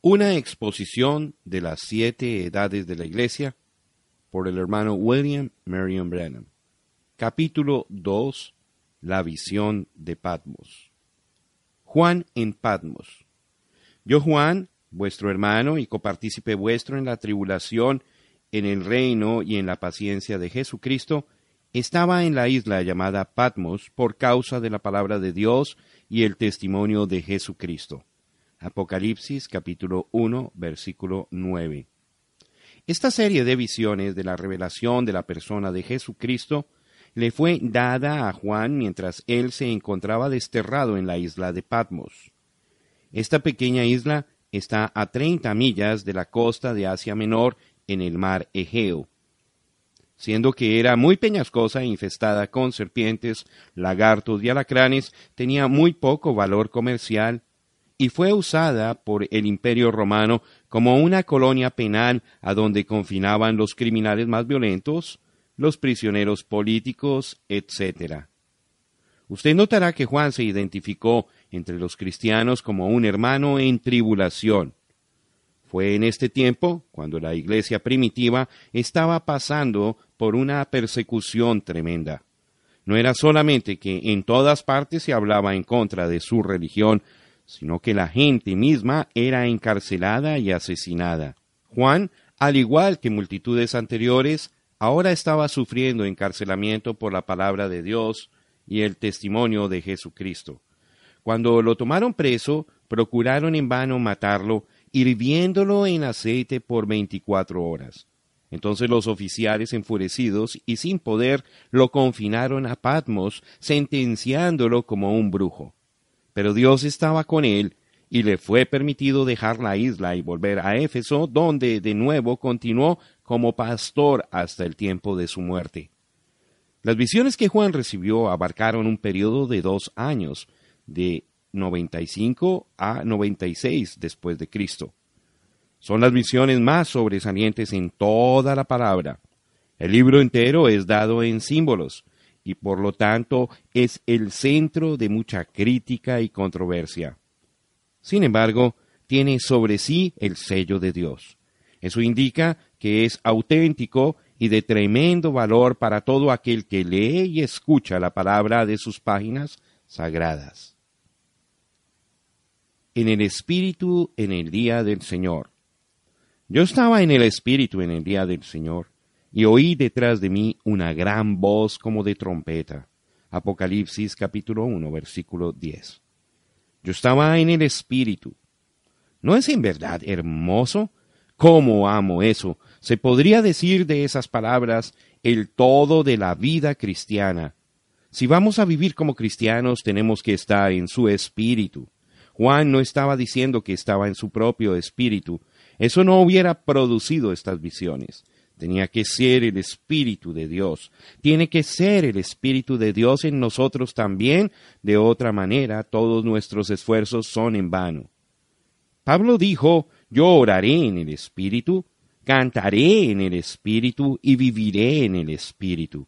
una exposición de las siete edades de la iglesia por el hermano William Marion Brennan. Capítulo 2. La visión de Patmos. Juan en Patmos. Yo Juan, vuestro hermano y copartícipe vuestro en la tribulación, en el reino y en la paciencia de Jesucristo, estaba en la isla llamada Patmos por causa de la palabra de Dios y el testimonio de Jesucristo. Apocalipsis capítulo 1, versículo 9. Esta serie de visiones de la revelación de la persona de Jesucristo le fue dada a Juan mientras él se encontraba desterrado en la isla de Patmos. Esta pequeña isla está a 30 millas de la costa de Asia Menor en el mar Egeo. Siendo que era muy peñascosa e infestada con serpientes, lagartos y alacranes, tenía muy poco valor comercial y fue usada por el Imperio romano como una colonia penal a donde confinaban los criminales más violentos, los prisioneros políticos, etc. Usted notará que Juan se identificó entre los cristianos como un hermano en tribulación. Fue en este tiempo cuando la iglesia primitiva estaba pasando por una persecución tremenda. No era solamente que en todas partes se hablaba en contra de su religión, sino que la gente misma era encarcelada y asesinada. Juan, al igual que multitudes anteriores, ahora estaba sufriendo encarcelamiento por la palabra de Dios y el testimonio de Jesucristo. Cuando lo tomaron preso, procuraron en vano matarlo, hirviéndolo en aceite por veinticuatro horas. Entonces los oficiales enfurecidos y sin poder lo confinaron a Patmos, sentenciándolo como un brujo pero Dios estaba con él y le fue permitido dejar la isla y volver a Éfeso, donde de nuevo continuó como pastor hasta el tiempo de su muerte. Las visiones que Juan recibió abarcaron un periodo de dos años, de 95 a 96 después de Cristo. Son las visiones más sobresalientes en toda la palabra. El libro entero es dado en símbolos, y por lo tanto es el centro de mucha crítica y controversia. Sin embargo, tiene sobre sí el sello de Dios. Eso indica que es auténtico y de tremendo valor para todo aquel que lee y escucha la palabra de sus páginas sagradas. En el Espíritu en el día del Señor. Yo estaba en el Espíritu en el día del Señor y oí detrás de mí una gran voz como de trompeta. Apocalipsis capítulo 1, versículo 10. Yo estaba en el espíritu. ¿No es en verdad hermoso? ¿Cómo amo eso? Se podría decir de esas palabras el todo de la vida cristiana. Si vamos a vivir como cristianos tenemos que estar en su espíritu. Juan no estaba diciendo que estaba en su propio espíritu. Eso no hubiera producido estas visiones. Tenía que ser el Espíritu de Dios. Tiene que ser el Espíritu de Dios en nosotros también. De otra manera, todos nuestros esfuerzos son en vano. Pablo dijo, yo oraré en el Espíritu, cantaré en el Espíritu y viviré en el Espíritu.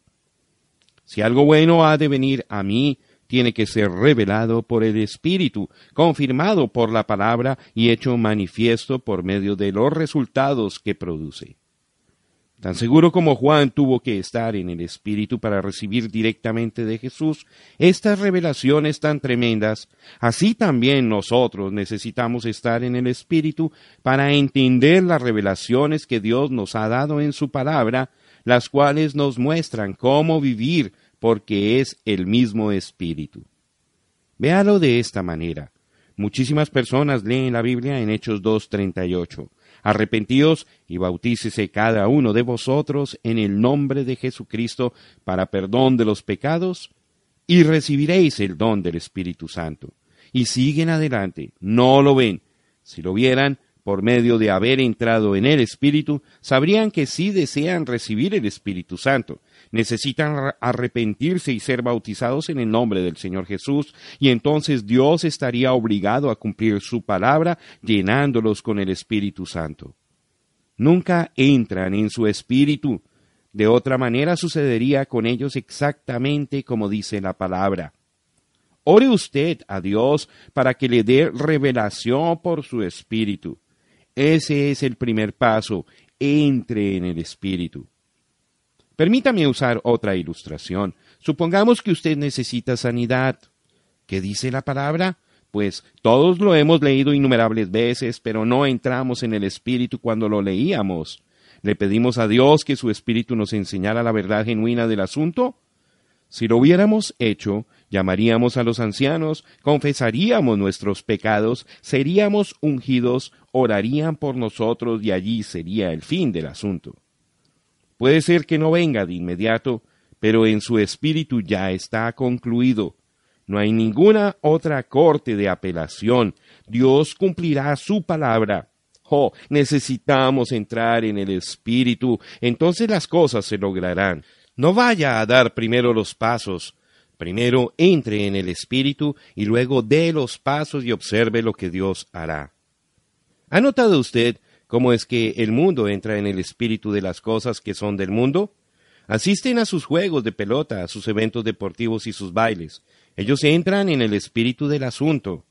Si algo bueno ha de venir a mí, tiene que ser revelado por el Espíritu, confirmado por la palabra y hecho manifiesto por medio de los resultados que produce. Tan seguro como Juan tuvo que estar en el Espíritu para recibir directamente de Jesús estas revelaciones tan tremendas, así también nosotros necesitamos estar en el Espíritu para entender las revelaciones que Dios nos ha dado en su palabra, las cuales nos muestran cómo vivir porque es el mismo Espíritu. Véalo de esta manera. Muchísimas personas leen la Biblia en Hechos 2.38 Arrepentíos y bautícese cada uno de vosotros en el nombre de Jesucristo para perdón de los pecados, y recibiréis el don del Espíritu Santo. Y siguen adelante, no lo ven. Si lo vieran, por medio de haber entrado en el Espíritu, sabrían que sí desean recibir el Espíritu Santo, necesitan arrepentirse y ser bautizados en el nombre del Señor Jesús, y entonces Dios estaría obligado a cumplir su palabra llenándolos con el Espíritu Santo. Nunca entran en su Espíritu. De otra manera sucedería con ellos exactamente como dice la palabra. Ore usted a Dios para que le dé revelación por su Espíritu. Ese es el primer paso. Entre en el espíritu. Permítame usar otra ilustración. Supongamos que usted necesita sanidad. ¿Qué dice la palabra? Pues todos lo hemos leído innumerables veces, pero no entramos en el espíritu cuando lo leíamos. ¿Le pedimos a Dios que su espíritu nos enseñara la verdad genuina del asunto? Si lo hubiéramos hecho, Llamaríamos a los ancianos, confesaríamos nuestros pecados, seríamos ungidos, orarían por nosotros y allí sería el fin del asunto. Puede ser que no venga de inmediato, pero en su espíritu ya está concluido. No hay ninguna otra corte de apelación. Dios cumplirá su palabra. Oh, necesitamos entrar en el espíritu, entonces las cosas se lograrán. No vaya a dar primero los pasos, Primero entre en el Espíritu y luego dé los pasos y observe lo que Dios hará. ¿Ha notado usted cómo es que el mundo entra en el espíritu de las cosas que son del mundo? Asisten a sus juegos de pelota, a sus eventos deportivos y sus bailes. Ellos entran en el espíritu del asunto.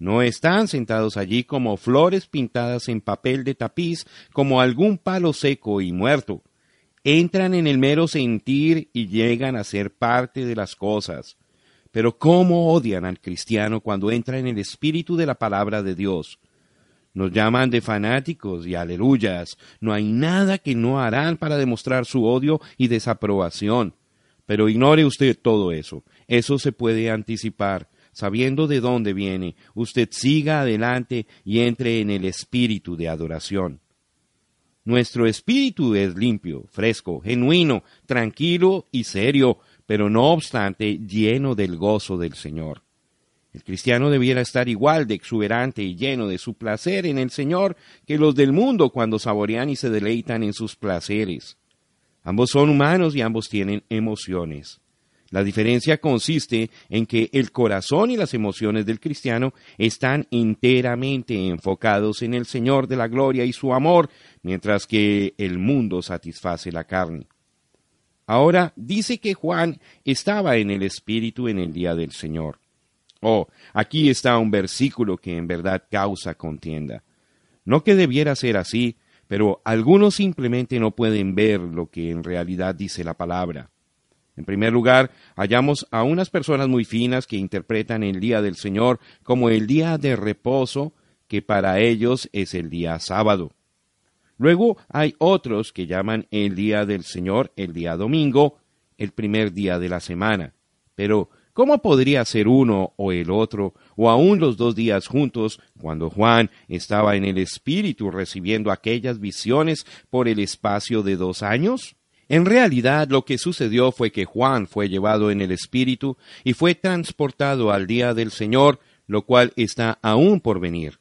No están sentados allí como flores pintadas en papel de tapiz, como algún palo seco y muerto entran en el mero sentir y llegan a ser parte de las cosas. Pero cómo odian al cristiano cuando entra en el espíritu de la palabra de Dios. Nos llaman de fanáticos y aleluyas. No hay nada que no harán para demostrar su odio y desaprobación. Pero ignore usted todo eso. Eso se puede anticipar. Sabiendo de dónde viene, usted siga adelante y entre en el espíritu de adoración. Nuestro espíritu es limpio, fresco, genuino, tranquilo y serio, pero no obstante lleno del gozo del Señor. El cristiano debiera estar igual de exuberante y lleno de su placer en el Señor que los del mundo cuando saborean y se deleitan en sus placeres. Ambos son humanos y ambos tienen emociones. La diferencia consiste en que el corazón y las emociones del cristiano están enteramente enfocados en el Señor de la gloria y su amor, mientras que el mundo satisface la carne. Ahora dice que Juan estaba en el Espíritu en el día del Señor. Oh, aquí está un versículo que en verdad causa contienda. No que debiera ser así, pero algunos simplemente no pueden ver lo que en realidad dice la palabra. En primer lugar, hallamos a unas personas muy finas que interpretan el día del Señor como el día de reposo, que para ellos es el día sábado. Luego hay otros que llaman el día del Señor el día domingo, el primer día de la semana. Pero, ¿cómo podría ser uno o el otro, o aún los dos días juntos, cuando Juan estaba en el Espíritu recibiendo aquellas visiones por el espacio de dos años? En realidad lo que sucedió fue que Juan fue llevado en el Espíritu y fue transportado al día del Señor, lo cual está aún por venir.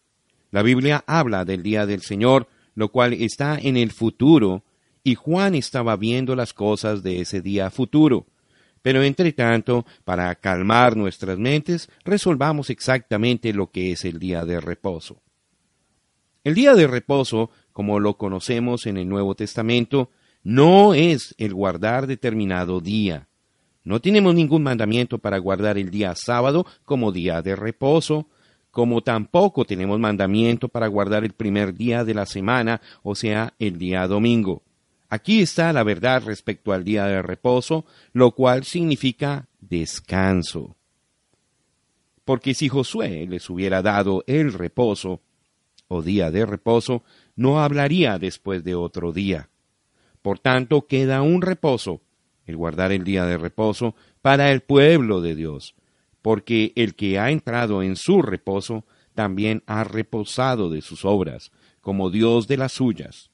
La Biblia habla del día del Señor, lo cual está en el futuro, y Juan estaba viendo las cosas de ese día futuro. Pero entre tanto, para calmar nuestras mentes, resolvamos exactamente lo que es el día de reposo. El día de reposo, como lo conocemos en el Nuevo Testamento, no es el guardar determinado día. No tenemos ningún mandamiento para guardar el día sábado como día de reposo, como tampoco tenemos mandamiento para guardar el primer día de la semana, o sea, el día domingo. Aquí está la verdad respecto al día de reposo, lo cual significa descanso. Porque si Josué les hubiera dado el reposo, o día de reposo, no hablaría después de otro día. Por tanto, queda un reposo, el guardar el día de reposo, para el pueblo de Dios, porque el que ha entrado en su reposo, también ha reposado de sus obras, como Dios de las suyas.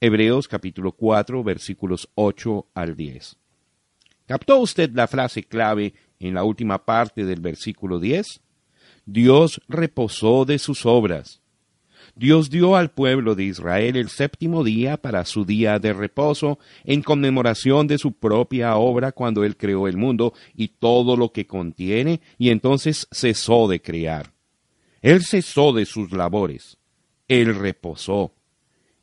Hebreos capítulo 4 versículos 8 al 10. ¿Captó usted la frase clave en la última parte del versículo 10? Dios reposó de sus obras. Dios dio al pueblo de Israel el séptimo día para su día de reposo, en conmemoración de su propia obra cuando Él creó el mundo y todo lo que contiene, y entonces cesó de crear. Él cesó de sus labores. Él reposó.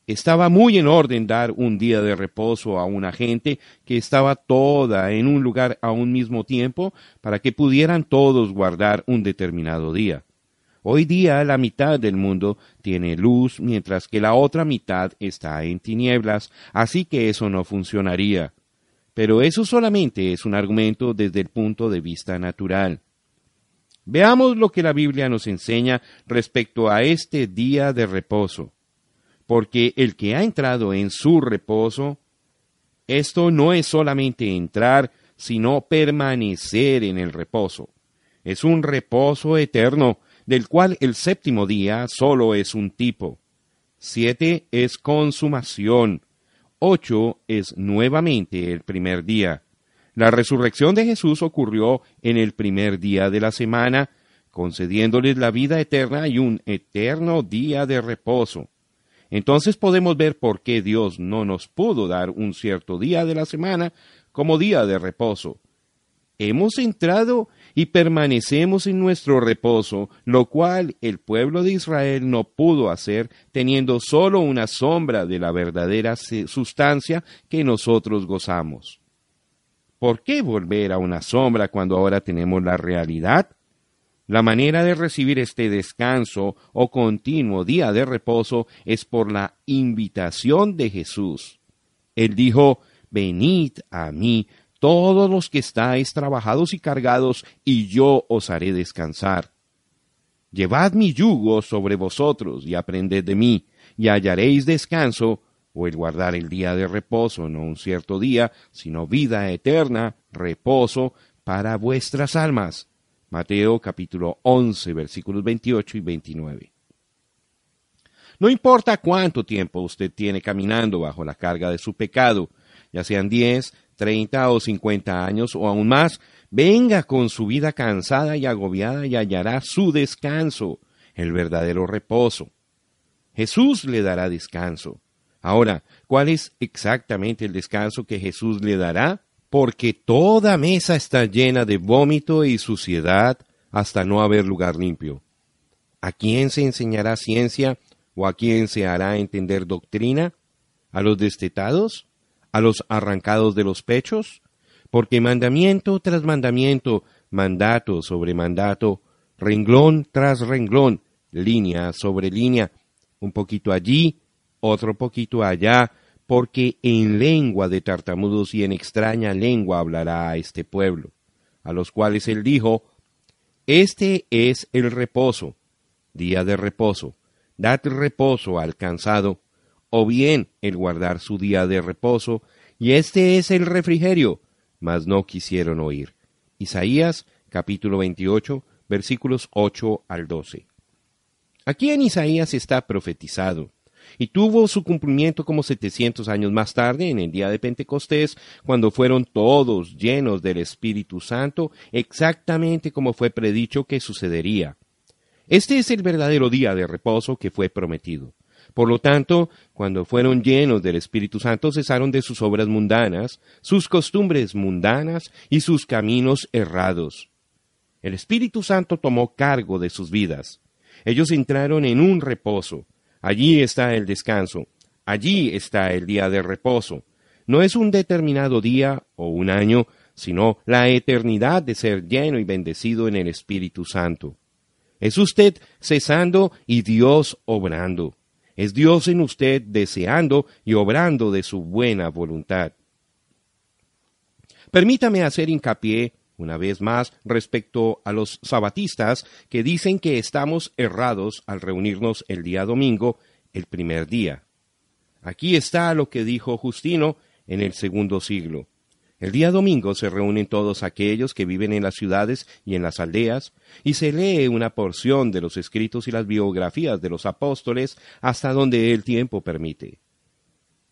Estaba muy en orden dar un día de reposo a una gente que estaba toda en un lugar a un mismo tiempo para que pudieran todos guardar un determinado día. Hoy día la mitad del mundo tiene luz mientras que la otra mitad está en tinieblas, así que eso no funcionaría. Pero eso solamente es un argumento desde el punto de vista natural. Veamos lo que la Biblia nos enseña respecto a este día de reposo. Porque el que ha entrado en su reposo, esto no es solamente entrar, sino permanecer en el reposo. Es un reposo eterno, del cual el séptimo día solo es un tipo. Siete es consumación. Ocho es nuevamente el primer día. La resurrección de Jesús ocurrió en el primer día de la semana, concediéndoles la vida eterna y un eterno día de reposo. Entonces podemos ver por qué Dios no nos pudo dar un cierto día de la semana como día de reposo. Hemos entrado y permanecemos en nuestro reposo, lo cual el pueblo de Israel no pudo hacer, teniendo sólo una sombra de la verdadera sustancia que nosotros gozamos. ¿Por qué volver a una sombra cuando ahora tenemos la realidad? La manera de recibir este descanso o continuo día de reposo es por la invitación de Jesús. Él dijo, Venid a mí todos los que estáis trabajados y cargados, y yo os haré descansar. Llevad mi yugo sobre vosotros y aprended de mí, y hallaréis descanso, o el guardar el día de reposo, no un cierto día, sino vida eterna, reposo, para vuestras almas. Mateo capítulo 11 versículos 28 y 29. No importa cuánto tiempo usted tiene caminando bajo la carga de su pecado, ya sean diez treinta o 50 años o aún más, venga con su vida cansada y agobiada y hallará su descanso, el verdadero reposo. Jesús le dará descanso. Ahora, ¿cuál es exactamente el descanso que Jesús le dará? Porque toda mesa está llena de vómito y suciedad hasta no haber lugar limpio. ¿A quién se enseñará ciencia o a quién se hará entender doctrina? ¿A los destetados? a los arrancados de los pechos? Porque mandamiento tras mandamiento, mandato sobre mandato, renglón tras renglón, línea sobre línea, un poquito allí, otro poquito allá, porque en lengua de tartamudos y en extraña lengua hablará a este pueblo, a los cuales él dijo, Este es el reposo, día de reposo, dad reposo al cansado o bien el guardar su día de reposo, y este es el refrigerio. Mas no quisieron oír. Isaías capítulo 28 versículos 8 al 12. Aquí en Isaías está profetizado, y tuvo su cumplimiento como 700 años más tarde, en el día de Pentecostés, cuando fueron todos llenos del Espíritu Santo, exactamente como fue predicho que sucedería. Este es el verdadero día de reposo que fue prometido. Por lo tanto, cuando fueron llenos del Espíritu Santo, cesaron de sus obras mundanas, sus costumbres mundanas y sus caminos errados. El Espíritu Santo tomó cargo de sus vidas. Ellos entraron en un reposo. Allí está el descanso. Allí está el día de reposo. No es un determinado día o un año, sino la eternidad de ser lleno y bendecido en el Espíritu Santo. Es usted cesando y Dios obrando. Es Dios en usted deseando y obrando de su buena voluntad. Permítame hacer hincapié una vez más respecto a los sabatistas que dicen que estamos errados al reunirnos el día domingo, el primer día. Aquí está lo que dijo Justino en el segundo siglo. El día domingo se reúnen todos aquellos que viven en las ciudades y en las aldeas, y se lee una porción de los escritos y las biografías de los apóstoles hasta donde el tiempo permite.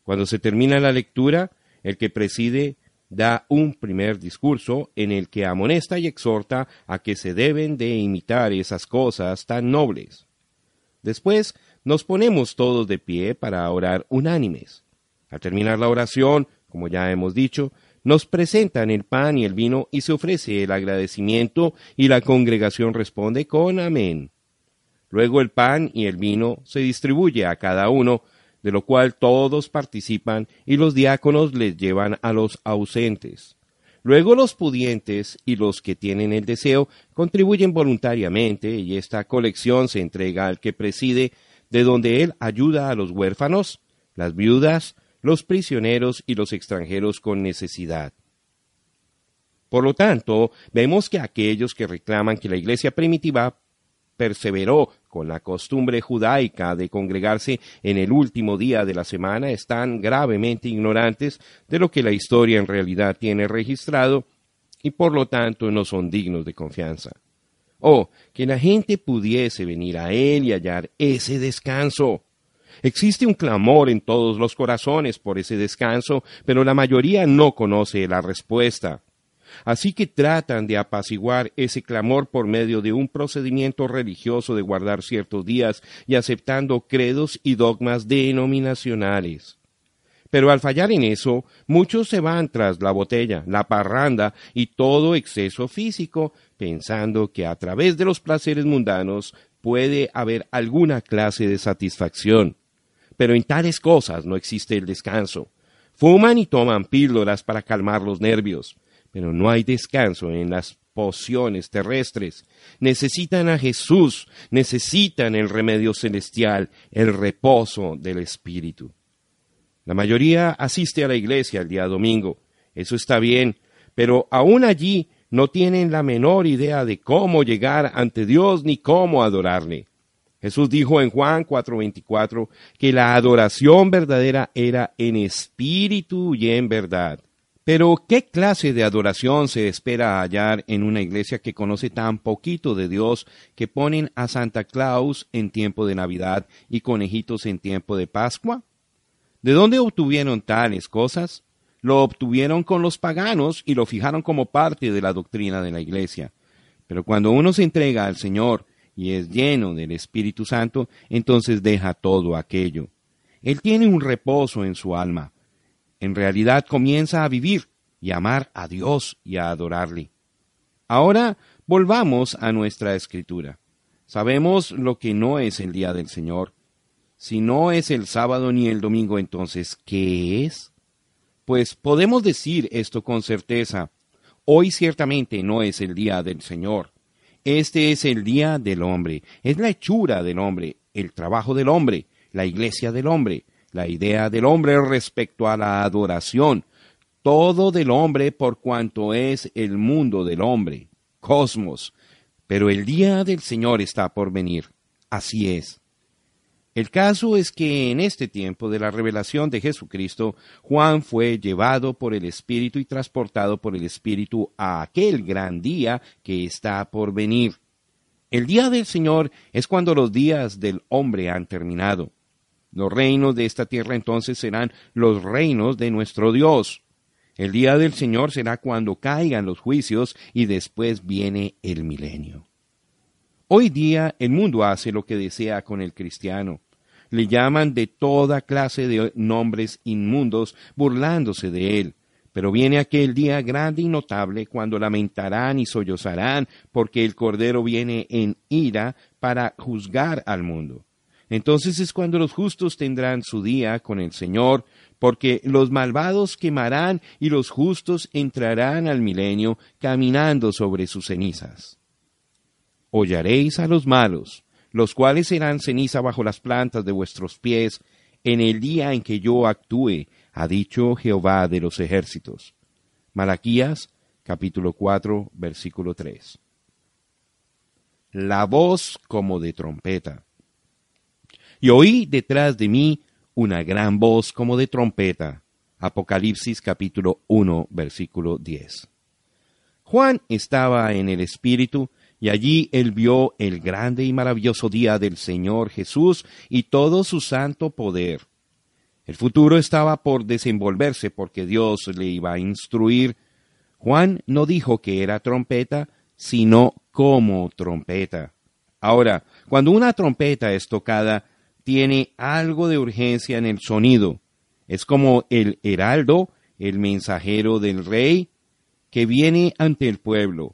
Cuando se termina la lectura, el que preside da un primer discurso en el que amonesta y exhorta a que se deben de imitar esas cosas tan nobles. Después nos ponemos todos de pie para orar unánimes. Al terminar la oración, como ya hemos dicho, nos presentan el pan y el vino y se ofrece el agradecimiento y la congregación responde con amén. Luego el pan y el vino se distribuye a cada uno, de lo cual todos participan y los diáconos les llevan a los ausentes. Luego los pudientes y los que tienen el deseo contribuyen voluntariamente y esta colección se entrega al que preside, de donde él ayuda a los huérfanos, las viudas, los prisioneros y los extranjeros con necesidad. Por lo tanto, vemos que aquellos que reclaman que la iglesia primitiva perseveró con la costumbre judaica de congregarse en el último día de la semana están gravemente ignorantes de lo que la historia en realidad tiene registrado y por lo tanto no son dignos de confianza. O oh, que la gente pudiese venir a él y hallar ese descanso Existe un clamor en todos los corazones por ese descanso, pero la mayoría no conoce la respuesta. Así que tratan de apaciguar ese clamor por medio de un procedimiento religioso de guardar ciertos días y aceptando credos y dogmas denominacionales. Pero al fallar en eso, muchos se van tras la botella, la parranda y todo exceso físico, pensando que a través de los placeres mundanos puede haber alguna clase de satisfacción pero en tales cosas no existe el descanso. Fuman y toman píldoras para calmar los nervios, pero no hay descanso en las pociones terrestres. Necesitan a Jesús, necesitan el remedio celestial, el reposo del Espíritu. La mayoría asiste a la iglesia el día domingo, eso está bien, pero aún allí no tienen la menor idea de cómo llegar ante Dios ni cómo adorarle. Jesús dijo en Juan 4:24 que la adoración verdadera era en espíritu y en verdad. Pero, ¿qué clase de adoración se espera hallar en una iglesia que conoce tan poquito de Dios que ponen a Santa Claus en tiempo de Navidad y conejitos en tiempo de Pascua? ¿De dónde obtuvieron tales cosas? Lo obtuvieron con los paganos y lo fijaron como parte de la doctrina de la iglesia. Pero cuando uno se entrega al Señor y es lleno del Espíritu Santo, entonces deja todo aquello. Él tiene un reposo en su alma. En realidad comienza a vivir y amar a Dios y a adorarle. Ahora volvamos a nuestra escritura. Sabemos lo que no es el día del Señor. Si no es el sábado ni el domingo, entonces, ¿qué es? Pues podemos decir esto con certeza. Hoy ciertamente no es el día del Señor. Este es el día del hombre, es la hechura del hombre, el trabajo del hombre, la iglesia del hombre, la idea del hombre respecto a la adoración, todo del hombre por cuanto es el mundo del hombre, cosmos. Pero el día del Señor está por venir. Así es. El caso es que en este tiempo de la revelación de Jesucristo, Juan fue llevado por el Espíritu y transportado por el Espíritu a aquel gran día que está por venir. El día del Señor es cuando los días del hombre han terminado. Los reinos de esta tierra entonces serán los reinos de nuestro Dios. El día del Señor será cuando caigan los juicios y después viene el milenio. Hoy día el mundo hace lo que desea con el cristiano. Le llaman de toda clase de nombres inmundos, burlándose de él. Pero viene aquel día grande y notable cuando lamentarán y sollozarán, porque el Cordero viene en ira para juzgar al mundo. Entonces es cuando los justos tendrán su día con el Señor, porque los malvados quemarán y los justos entrarán al milenio caminando sobre sus cenizas. Hollaréis a los malos, los cuales serán ceniza bajo las plantas de vuestros pies en el día en que yo actúe, ha dicho Jehová de los ejércitos. Malaquías capítulo 4 versículo 3. La voz como de trompeta. Y oí detrás de mí una gran voz como de trompeta. Apocalipsis capítulo 1 versículo 10. Juan estaba en el espíritu y allí él vio el grande y maravilloso día del Señor Jesús y todo su santo poder. El futuro estaba por desenvolverse porque Dios le iba a instruir. Juan no dijo que era trompeta, sino como trompeta. Ahora, cuando una trompeta es tocada, tiene algo de urgencia en el sonido. Es como el heraldo, el mensajero del rey, que viene ante el pueblo.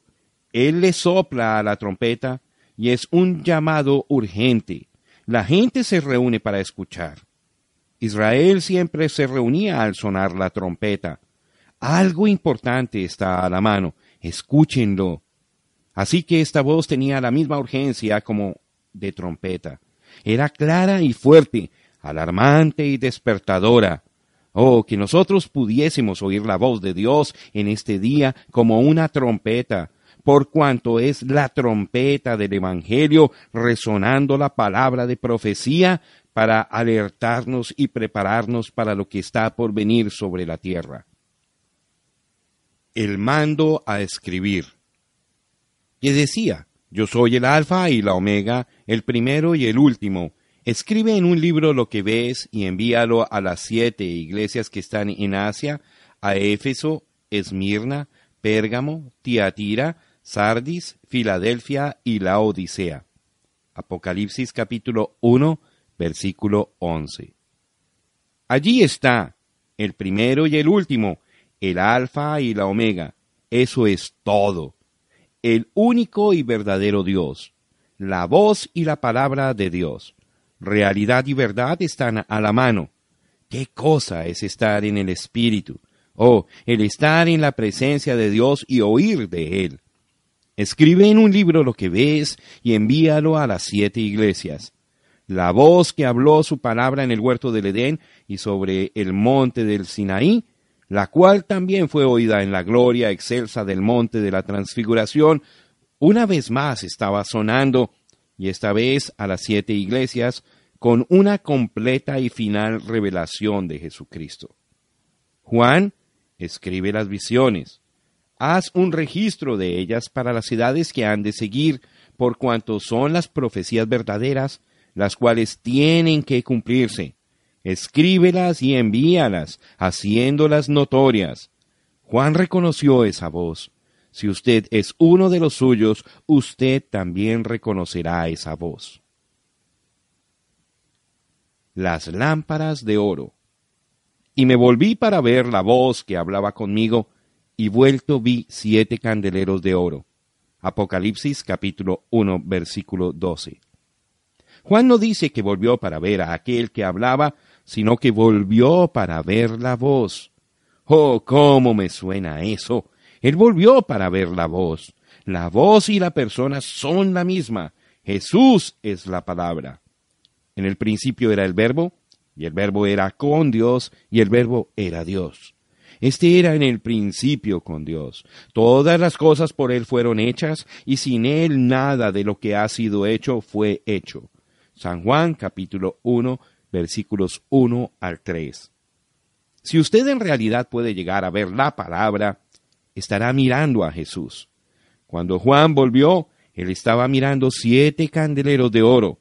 Él le sopla a la trompeta y es un llamado urgente. La gente se reúne para escuchar. Israel siempre se reunía al sonar la trompeta. Algo importante está a la mano. Escúchenlo. Así que esta voz tenía la misma urgencia como de trompeta. Era clara y fuerte, alarmante y despertadora. Oh, que nosotros pudiésemos oír la voz de Dios en este día como una trompeta, por cuanto es la trompeta del Evangelio resonando la palabra de profecía para alertarnos y prepararnos para lo que está por venir sobre la tierra. El mando a escribir. Que decía, yo soy el alfa y la omega, el primero y el último. Escribe en un libro lo que ves y envíalo a las siete iglesias que están en Asia, a Éfeso, Esmirna, Pérgamo, Tiatira, Sardis, Filadelfia y la Odisea. Apocalipsis capítulo 1, versículo 11. Allí está el primero y el último, el alfa y la omega. Eso es todo. El único y verdadero Dios. La voz y la palabra de Dios. Realidad y verdad están a la mano. Qué cosa es estar en el Espíritu. Oh, el estar en la presencia de Dios y oír de Él. Escribe en un libro lo que ves y envíalo a las siete iglesias. La voz que habló su palabra en el huerto del Edén y sobre el monte del Sinaí, la cual también fue oída en la gloria excelsa del monte de la transfiguración, una vez más estaba sonando, y esta vez a las siete iglesias, con una completa y final revelación de Jesucristo. Juan escribe las visiones, Haz un registro de ellas para las edades que han de seguir, por cuanto son las profecías verdaderas, las cuales tienen que cumplirse. Escríbelas y envíalas, haciéndolas notorias. Juan reconoció esa voz. Si usted es uno de los suyos, usted también reconocerá esa voz. Las lámparas de oro. Y me volví para ver la voz que hablaba conmigo, y vuelto vi siete candeleros de oro. Apocalipsis capítulo 1 versículo 12. Juan no dice que volvió para ver a aquel que hablaba, sino que volvió para ver la voz. Oh, cómo me suena eso. Él volvió para ver la voz. La voz y la persona son la misma. Jesús es la palabra. En el principio era el verbo, y el verbo era con Dios, y el verbo era Dios. Este era en el principio con Dios. Todas las cosas por Él fueron hechas y sin Él nada de lo que ha sido hecho fue hecho. San Juan capítulo 1 versículos 1 al 3. Si usted en realidad puede llegar a ver la palabra, estará mirando a Jesús. Cuando Juan volvió, él estaba mirando siete candeleros de oro.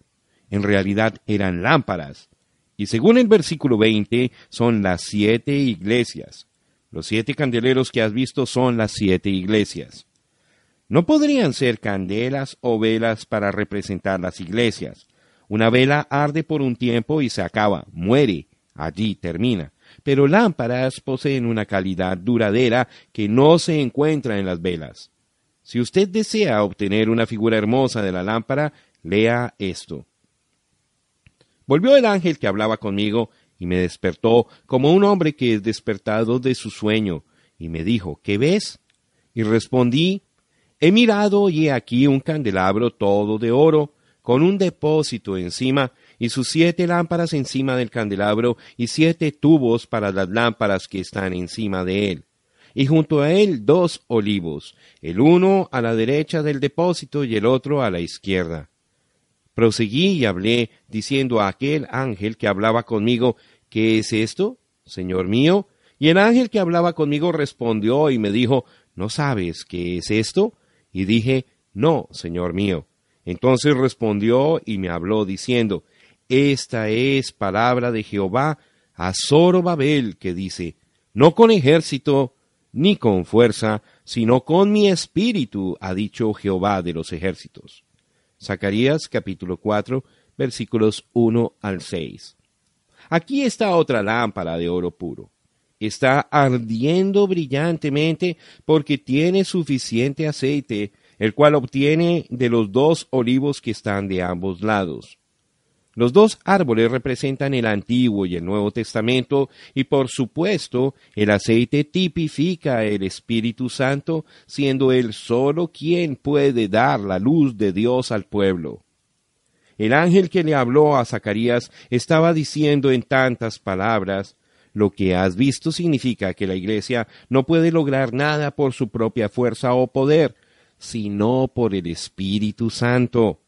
En realidad eran lámparas. Y según el versículo 20, son las siete iglesias. Los siete candeleros que has visto son las siete iglesias. No podrían ser candelas o velas para representar las iglesias. Una vela arde por un tiempo y se acaba, muere, allí termina. Pero lámparas poseen una calidad duradera que no se encuentra en las velas. Si usted desea obtener una figura hermosa de la lámpara, lea esto. Volvió el ángel que hablaba conmigo y me despertó como un hombre que es despertado de su sueño, y me dijo, ¿qué ves? Y respondí, he mirado y he aquí un candelabro todo de oro, con un depósito encima, y sus siete lámparas encima del candelabro, y siete tubos para las lámparas que están encima de él. Y junto a él dos olivos, el uno a la derecha del depósito y el otro a la izquierda. Proseguí y hablé, diciendo a aquel ángel que hablaba conmigo, ¿qué es esto, Señor mío? Y el ángel que hablaba conmigo respondió y me dijo, ¿no sabes qué es esto? Y dije, no, Señor mío. Entonces respondió y me habló, diciendo, Esta es palabra de Jehová a Zorobabel, que dice, No con ejército, ni con fuerza, sino con mi espíritu, ha dicho Jehová de los ejércitos. Zacarías capítulo 4 versículos 1 al 6. Aquí está otra lámpara de oro puro. Está ardiendo brillantemente porque tiene suficiente aceite, el cual obtiene de los dos olivos que están de ambos lados. Los dos árboles representan el Antiguo y el Nuevo Testamento y por supuesto el aceite tipifica el Espíritu Santo, siendo él solo quien puede dar la luz de Dios al pueblo. El ángel que le habló a Zacarías estaba diciendo en tantas palabras, lo que has visto significa que la Iglesia no puede lograr nada por su propia fuerza o poder, sino por el Espíritu Santo.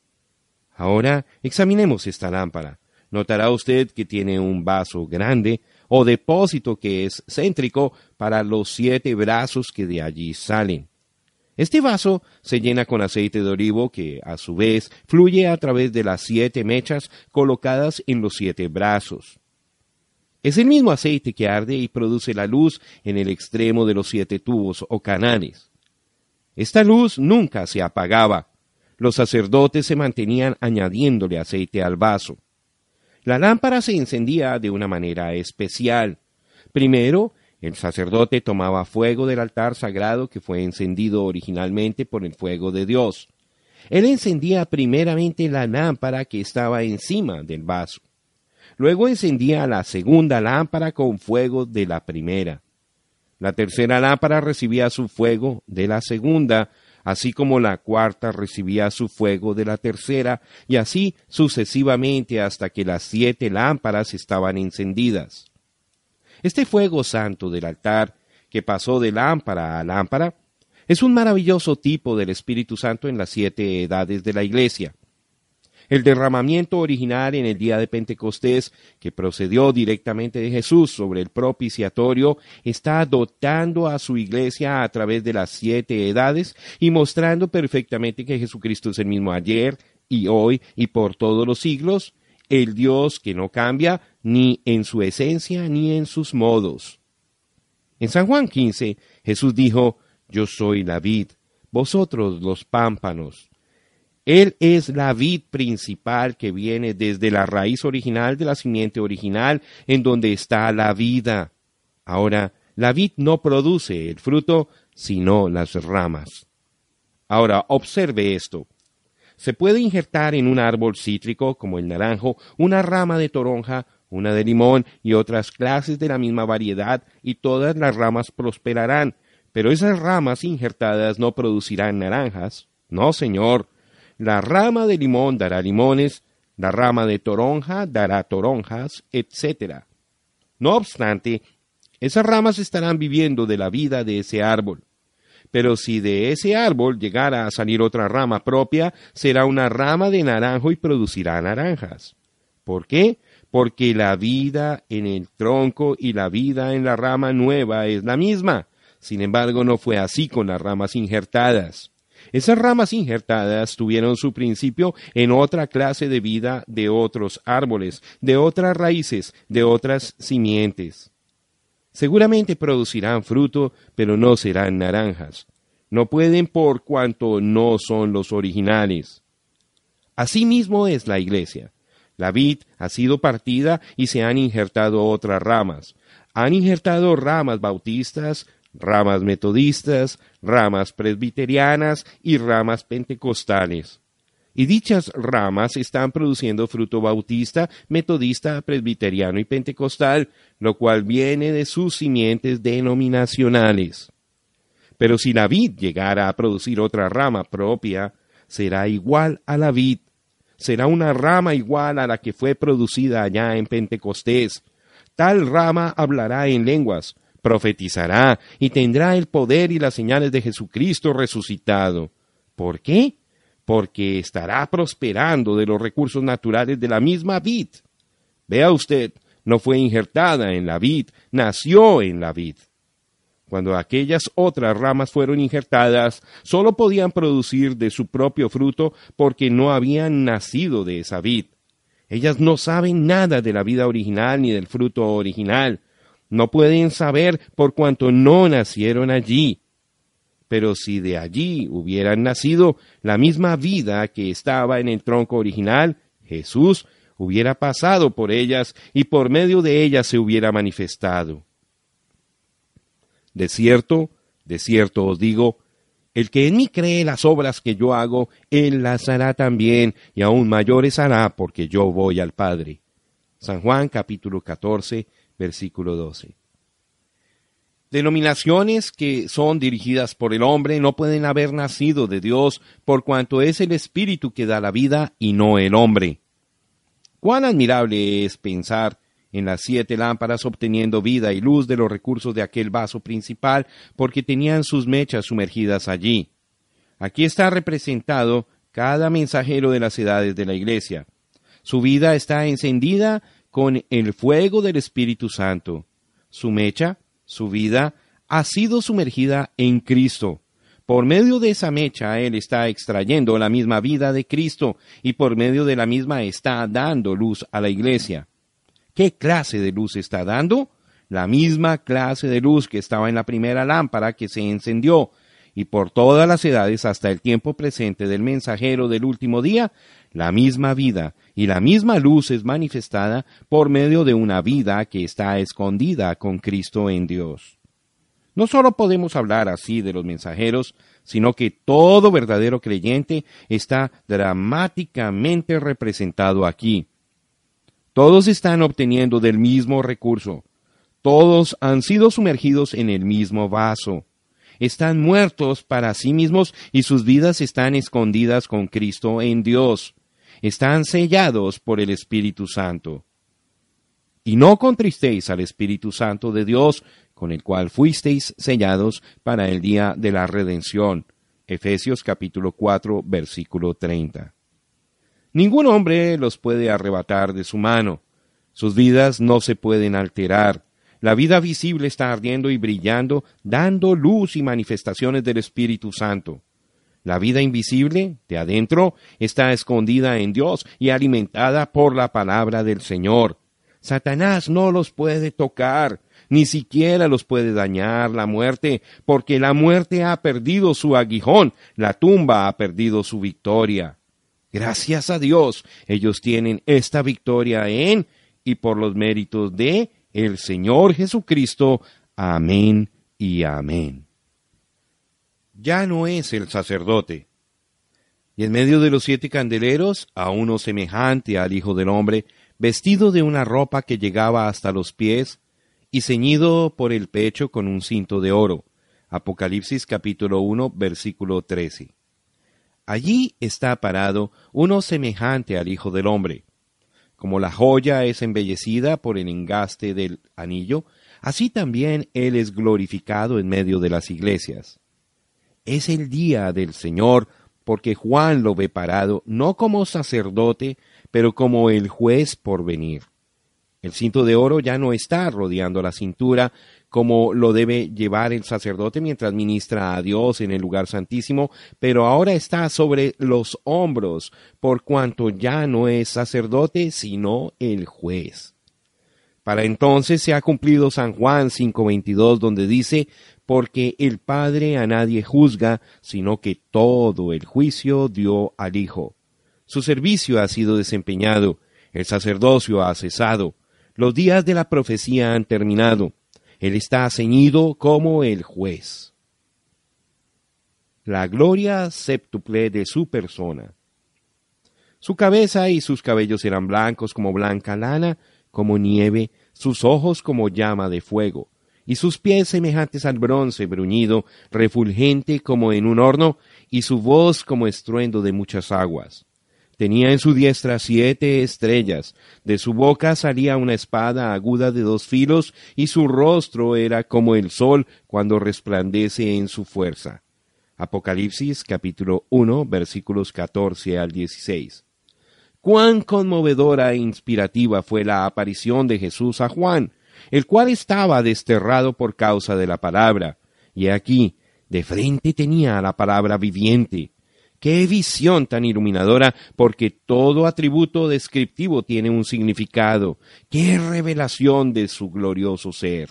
Ahora examinemos esta lámpara. Notará usted que tiene un vaso grande o depósito que es céntrico para los siete brazos que de allí salen. Este vaso se llena con aceite de olivo que a su vez fluye a través de las siete mechas colocadas en los siete brazos. Es el mismo aceite que arde y produce la luz en el extremo de los siete tubos o canales. Esta luz nunca se apagaba, los sacerdotes se mantenían añadiéndole aceite al vaso. La lámpara se encendía de una manera especial. Primero, el sacerdote tomaba fuego del altar sagrado que fue encendido originalmente por el fuego de Dios. Él encendía primeramente la lámpara que estaba encima del vaso. Luego encendía la segunda lámpara con fuego de la primera. La tercera lámpara recibía su fuego de la segunda así como la cuarta recibía su fuego de la tercera, y así sucesivamente hasta que las siete lámparas estaban encendidas. Este fuego santo del altar, que pasó de lámpara a lámpara, es un maravilloso tipo del Espíritu Santo en las siete edades de la Iglesia el derramamiento original en el día de Pentecostés, que procedió directamente de Jesús sobre el propiciatorio, está dotando a su iglesia a través de las siete edades y mostrando perfectamente que Jesucristo es el mismo ayer y hoy y por todos los siglos, el Dios que no cambia ni en su esencia ni en sus modos. En San Juan 15, Jesús dijo, Yo soy la vid, vosotros los pámpanos. Él es la vid principal que viene desde la raíz original de la simiente original, en donde está la vida. Ahora, la vid no produce el fruto, sino las ramas. Ahora, observe esto. Se puede injertar en un árbol cítrico, como el naranjo, una rama de toronja, una de limón y otras clases de la misma variedad, y todas las ramas prosperarán, pero esas ramas injertadas no producirán naranjas. No, señor, la rama de limón dará limones, la rama de toronja dará toronjas, etc. No obstante, esas ramas estarán viviendo de la vida de ese árbol. Pero si de ese árbol llegara a salir otra rama propia, será una rama de naranjo y producirá naranjas. ¿Por qué? Porque la vida en el tronco y la vida en la rama nueva es la misma. Sin embargo, no fue así con las ramas injertadas. Esas ramas injertadas tuvieron su principio en otra clase de vida de otros árboles, de otras raíces, de otras simientes. Seguramente producirán fruto, pero no serán naranjas. No pueden por cuanto no son los originales. Asimismo es la iglesia. La vid ha sido partida y se han injertado otras ramas. Han injertado ramas bautistas, ramas metodistas, ramas presbiterianas y ramas pentecostales. Y dichas ramas están produciendo fruto bautista, metodista, presbiteriano y pentecostal, lo cual viene de sus simientes denominacionales. Pero si la vid llegara a producir otra rama propia, será igual a la vid, será una rama igual a la que fue producida allá en Pentecostés. Tal rama hablará en lenguas, profetizará y tendrá el poder y las señales de Jesucristo resucitado. ¿Por qué? Porque estará prosperando de los recursos naturales de la misma vid. Vea usted, no fue injertada en la vid, nació en la vid. Cuando aquellas otras ramas fueron injertadas, sólo podían producir de su propio fruto porque no habían nacido de esa vid. Ellas no saben nada de la vida original ni del fruto original. No pueden saber por cuanto no nacieron allí. Pero si de allí hubieran nacido la misma vida que estaba en el tronco original, Jesús hubiera pasado por ellas y por medio de ellas se hubiera manifestado. De cierto, de cierto os digo, el que en mí cree las obras que yo hago, él las hará también, y aún mayores hará, porque yo voy al Padre. San Juan capítulo 14, versículo 12. Denominaciones que son dirigidas por el hombre no pueden haber nacido de Dios por cuanto es el Espíritu que da la vida y no el hombre. Cuán admirable es pensar en las siete lámparas obteniendo vida y luz de los recursos de aquel vaso principal porque tenían sus mechas sumergidas allí. Aquí está representado cada mensajero de las edades de la Iglesia. Su vida está encendida con el fuego del Espíritu Santo. Su mecha, su vida, ha sido sumergida en Cristo. Por medio de esa mecha Él está extrayendo la misma vida de Cristo y por medio de la misma está dando luz a la iglesia. ¿Qué clase de luz está dando? La misma clase de luz que estaba en la primera lámpara que se encendió y por todas las edades hasta el tiempo presente del mensajero del último día, la misma vida y la misma luz es manifestada por medio de una vida que está escondida con Cristo en Dios. No solo podemos hablar así de los mensajeros, sino que todo verdadero creyente está dramáticamente representado aquí. Todos están obteniendo del mismo recurso. Todos han sido sumergidos en el mismo vaso. Están muertos para sí mismos y sus vidas están escondidas con Cristo en Dios están sellados por el Espíritu Santo. Y no contristéis al Espíritu Santo de Dios, con el cual fuisteis sellados para el día de la redención. Efesios capítulo 4, versículo 30. Ningún hombre los puede arrebatar de su mano. Sus vidas no se pueden alterar. La vida visible está ardiendo y brillando, dando luz y manifestaciones del Espíritu Santo. La vida invisible de adentro está escondida en Dios y alimentada por la palabra del Señor. Satanás no los puede tocar, ni siquiera los puede dañar la muerte, porque la muerte ha perdido su aguijón, la tumba ha perdido su victoria. Gracias a Dios, ellos tienen esta victoria en y por los méritos de el Señor Jesucristo. Amén y amén ya no es el sacerdote. Y en medio de los siete candeleros, a uno semejante al Hijo del Hombre, vestido de una ropa que llegaba hasta los pies, y ceñido por el pecho con un cinto de oro. Apocalipsis capítulo 1, versículo 13. Allí está parado uno semejante al Hijo del Hombre. Como la joya es embellecida por el engaste del anillo, así también Él es glorificado en medio de las iglesias es el día del Señor, porque Juan lo ve parado no como sacerdote, pero como el juez por venir. El cinto de oro ya no está rodeando la cintura como lo debe llevar el sacerdote mientras ministra a Dios en el lugar santísimo, pero ahora está sobre los hombros, por cuanto ya no es sacerdote, sino el juez. Para entonces se ha cumplido San Juan 5.22, donde dice, porque el Padre a nadie juzga, sino que todo el juicio dio al Hijo. Su servicio ha sido desempeñado, el sacerdocio ha cesado, los días de la profecía han terminado, Él está ceñido como el juez. La gloria séptuple de su persona. Su cabeza y sus cabellos eran blancos como blanca lana, como nieve, sus ojos como llama de fuego y sus pies semejantes al bronce bruñido, refulgente como en un horno, y su voz como estruendo de muchas aguas. Tenía en su diestra siete estrellas, de su boca salía una espada aguda de dos filos, y su rostro era como el sol cuando resplandece en su fuerza. Apocalipsis capítulo 1 versículos 14 al 16. Cuán conmovedora e inspirativa fue la aparición de Jesús a Juan, el cual estaba desterrado por causa de la palabra. Y aquí, de frente tenía a la palabra viviente. ¡Qué visión tan iluminadora! Porque todo atributo descriptivo tiene un significado. ¡Qué revelación de su glorioso ser!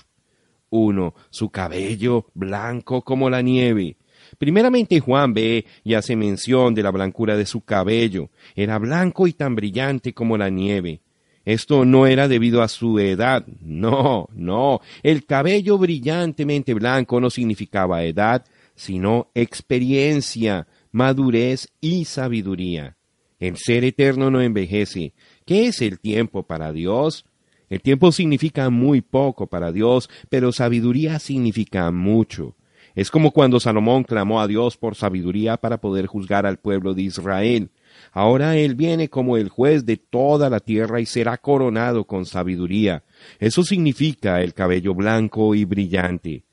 Uno, Su cabello blanco como la nieve. Primeramente Juan ve y hace mención de la blancura de su cabello. Era blanco y tan brillante como la nieve. Esto no era debido a su edad, no, no. El cabello brillantemente blanco no significaba edad, sino experiencia, madurez y sabiduría. El ser eterno no envejece. ¿Qué es el tiempo para Dios? El tiempo significa muy poco para Dios, pero sabiduría significa mucho. Es como cuando Salomón clamó a Dios por sabiduría para poder juzgar al pueblo de Israel. Ahora Él viene como el juez de toda la tierra y será coronado con sabiduría. Eso significa el cabello blanco y brillante.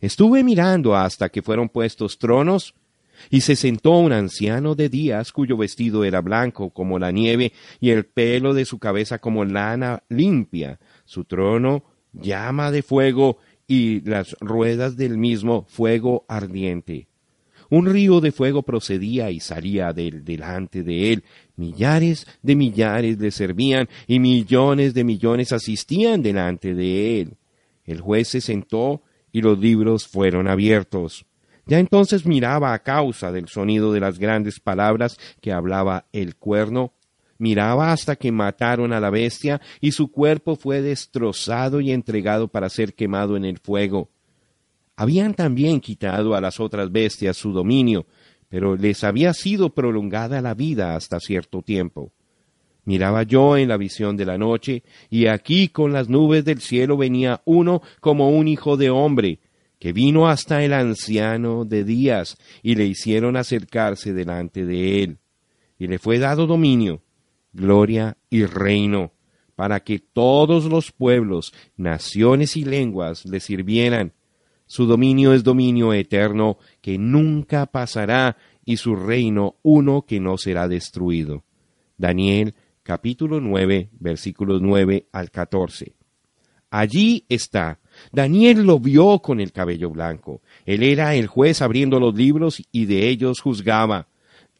Estuve mirando hasta que fueron puestos tronos, y se sentó un anciano de días cuyo vestido era blanco como la nieve y el pelo de su cabeza como lana limpia, su trono llama de fuego y las ruedas del mismo fuego ardiente. Un río de fuego procedía y salía del delante de él. Millares de millares le servían y millones de millones asistían delante de él. El juez se sentó y los libros fueron abiertos. Ya entonces miraba a causa del sonido de las grandes palabras que hablaba el cuerno miraba hasta que mataron a la bestia y su cuerpo fue destrozado y entregado para ser quemado en el fuego. Habían también quitado a las otras bestias su dominio, pero les había sido prolongada la vida hasta cierto tiempo. Miraba yo en la visión de la noche, y aquí con las nubes del cielo venía uno como un hijo de hombre, que vino hasta el anciano de días, y le hicieron acercarse delante de él. Y le fue dado dominio, gloria y reino, para que todos los pueblos, naciones y lenguas le sirvieran. Su dominio es dominio eterno que nunca pasará y su reino uno que no será destruido. Daniel capítulo 9 versículos 9 al 14. Allí está. Daniel lo vio con el cabello blanco. Él era el juez abriendo los libros y de ellos juzgaba.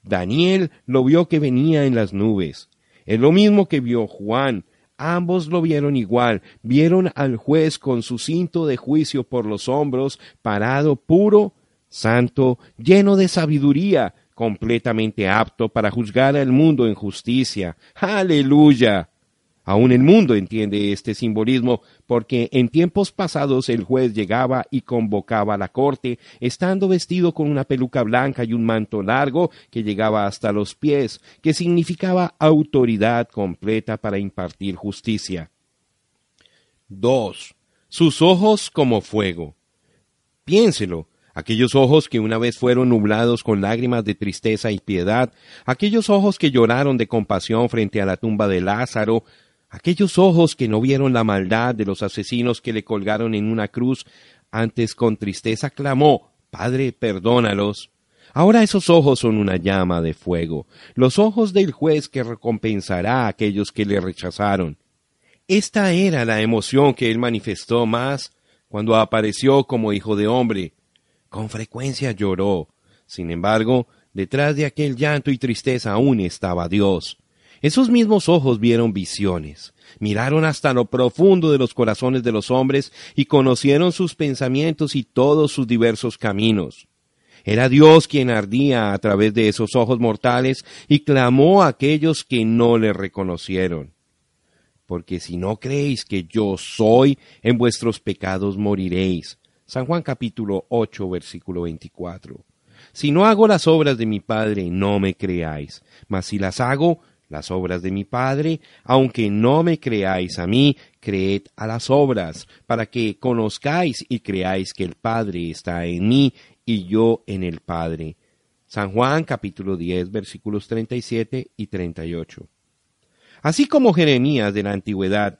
Daniel lo vio que venía en las nubes. Es lo mismo que vio Juan Ambos lo vieron igual, vieron al juez con su cinto de juicio por los hombros, parado puro, santo, lleno de sabiduría, completamente apto para juzgar al mundo en justicia. Aleluya. Aún el mundo entiende este simbolismo porque en tiempos pasados el juez llegaba y convocaba a la corte, estando vestido con una peluca blanca y un manto largo que llegaba hasta los pies, que significaba autoridad completa para impartir justicia. 2. Sus ojos como fuego. Piénselo, aquellos ojos que una vez fueron nublados con lágrimas de tristeza y piedad, aquellos ojos que lloraron de compasión frente a la tumba de Lázaro, Aquellos ojos que no vieron la maldad de los asesinos que le colgaron en una cruz, antes con tristeza clamó, Padre, perdónalos. Ahora esos ojos son una llama de fuego, los ojos del juez que recompensará a aquellos que le rechazaron. Esta era la emoción que él manifestó más cuando apareció como hijo de hombre. Con frecuencia lloró. Sin embargo, detrás de aquel llanto y tristeza aún estaba Dios. Esos mismos ojos vieron visiones, miraron hasta lo profundo de los corazones de los hombres y conocieron sus pensamientos y todos sus diversos caminos. Era Dios quien ardía a través de esos ojos mortales y clamó a aquellos que no le reconocieron. Porque si no creéis que yo soy, en vuestros pecados moriréis. San Juan capítulo 8 versículo 24. Si no hago las obras de mi Padre, no me creáis, mas si las hago, las obras de mi Padre, aunque no me creáis a mí, creed a las obras, para que conozcáis y creáis que el Padre está en mí y yo en el Padre. San Juan capítulo 10 versículos 37 y 38. Así como Jeremías de la antigüedad,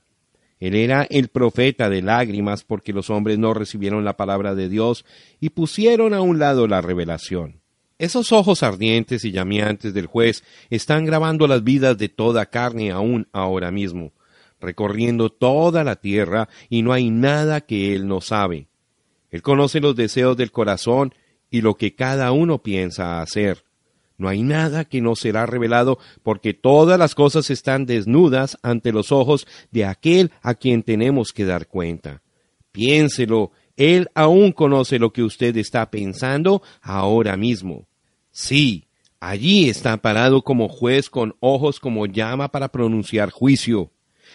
él era el profeta de lágrimas porque los hombres no recibieron la palabra de Dios y pusieron a un lado la revelación. Esos ojos ardientes y llameantes del juez están grabando las vidas de toda carne aún ahora mismo, recorriendo toda la tierra y no hay nada que Él no sabe. Él conoce los deseos del corazón y lo que cada uno piensa hacer. No hay nada que no será revelado porque todas las cosas están desnudas ante los ojos de aquel a quien tenemos que dar cuenta. Piénselo, Él aún conoce lo que usted está pensando ahora mismo. Sí, allí está parado como juez con ojos como llama para pronunciar juicio.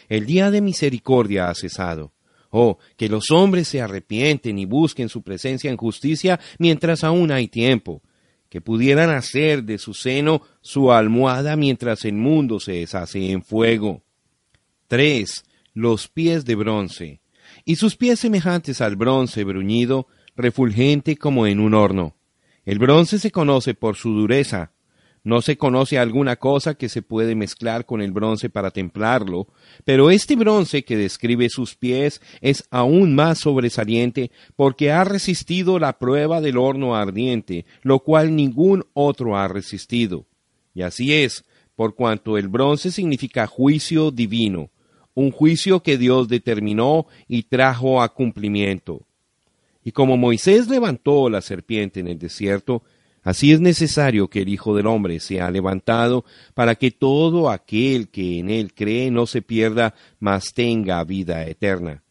El día de misericordia ha cesado. Oh, que los hombres se arrepienten y busquen su presencia en justicia mientras aún hay tiempo, que pudieran hacer de su seno su almohada mientras el mundo se deshace en fuego. 3. Los pies de bronce. Y sus pies semejantes al bronce bruñido, refulgente como en un horno. El bronce se conoce por su dureza. No se conoce alguna cosa que se puede mezclar con el bronce para templarlo, pero este bronce que describe sus pies es aún más sobresaliente porque ha resistido la prueba del horno ardiente, lo cual ningún otro ha resistido. Y así es, por cuanto el bronce significa juicio divino, un juicio que Dios determinó y trajo a cumplimiento. Y como Moisés levantó la serpiente en el desierto, así es necesario que el Hijo del Hombre sea levantado para que todo aquel que en él cree no se pierda, mas tenga vida eterna.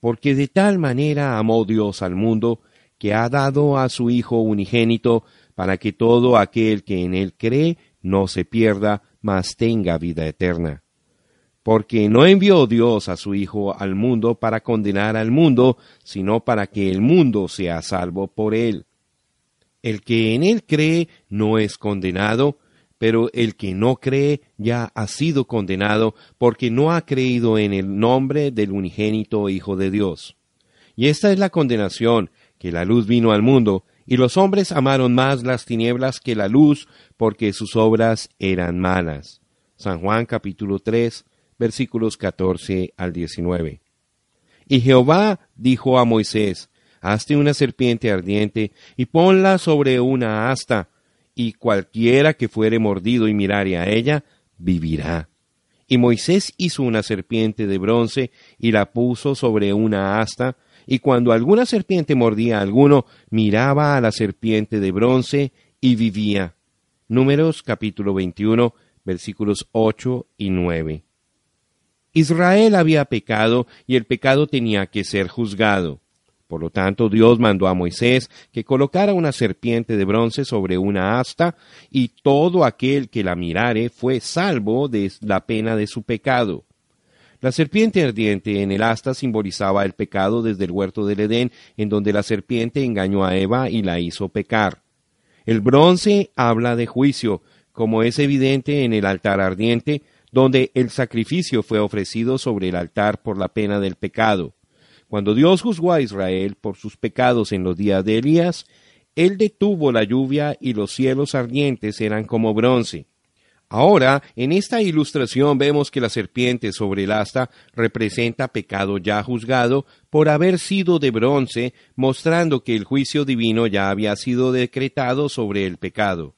Porque de tal manera amó Dios al mundo, que ha dado a su Hijo unigénito, para que todo aquel que en él cree no se pierda, mas tenga vida eterna porque no envió Dios a su Hijo al mundo para condenar al mundo, sino para que el mundo sea salvo por él. El que en él cree no es condenado, pero el que no cree ya ha sido condenado porque no ha creído en el nombre del unigénito Hijo de Dios. Y esta es la condenación, que la luz vino al mundo, y los hombres amaron más las tinieblas que la luz, porque sus obras eran malas. San Juan capítulo 3, versículos 14 al 19. Y Jehová dijo a Moisés, Hazte una serpiente ardiente y ponla sobre una asta, y cualquiera que fuere mordido y mirare a ella, vivirá. Y Moisés hizo una serpiente de bronce y la puso sobre una asta, y cuando alguna serpiente mordía a alguno, miraba a la serpiente de bronce y vivía. Números capítulo 21, versículos ocho y nueve. Israel había pecado y el pecado tenía que ser juzgado. Por lo tanto, Dios mandó a Moisés que colocara una serpiente de bronce sobre una asta, y todo aquel que la mirare fue salvo de la pena de su pecado. La serpiente ardiente en el asta simbolizaba el pecado desde el huerto del Edén, en donde la serpiente engañó a Eva y la hizo pecar. El bronce habla de juicio, como es evidente en el altar ardiente, donde el sacrificio fue ofrecido sobre el altar por la pena del pecado. Cuando Dios juzgó a Israel por sus pecados en los días de Elías, Él detuvo la lluvia y los cielos ardientes eran como bronce. Ahora, en esta ilustración vemos que la serpiente sobre el asta representa pecado ya juzgado por haber sido de bronce, mostrando que el juicio divino ya había sido decretado sobre el pecado.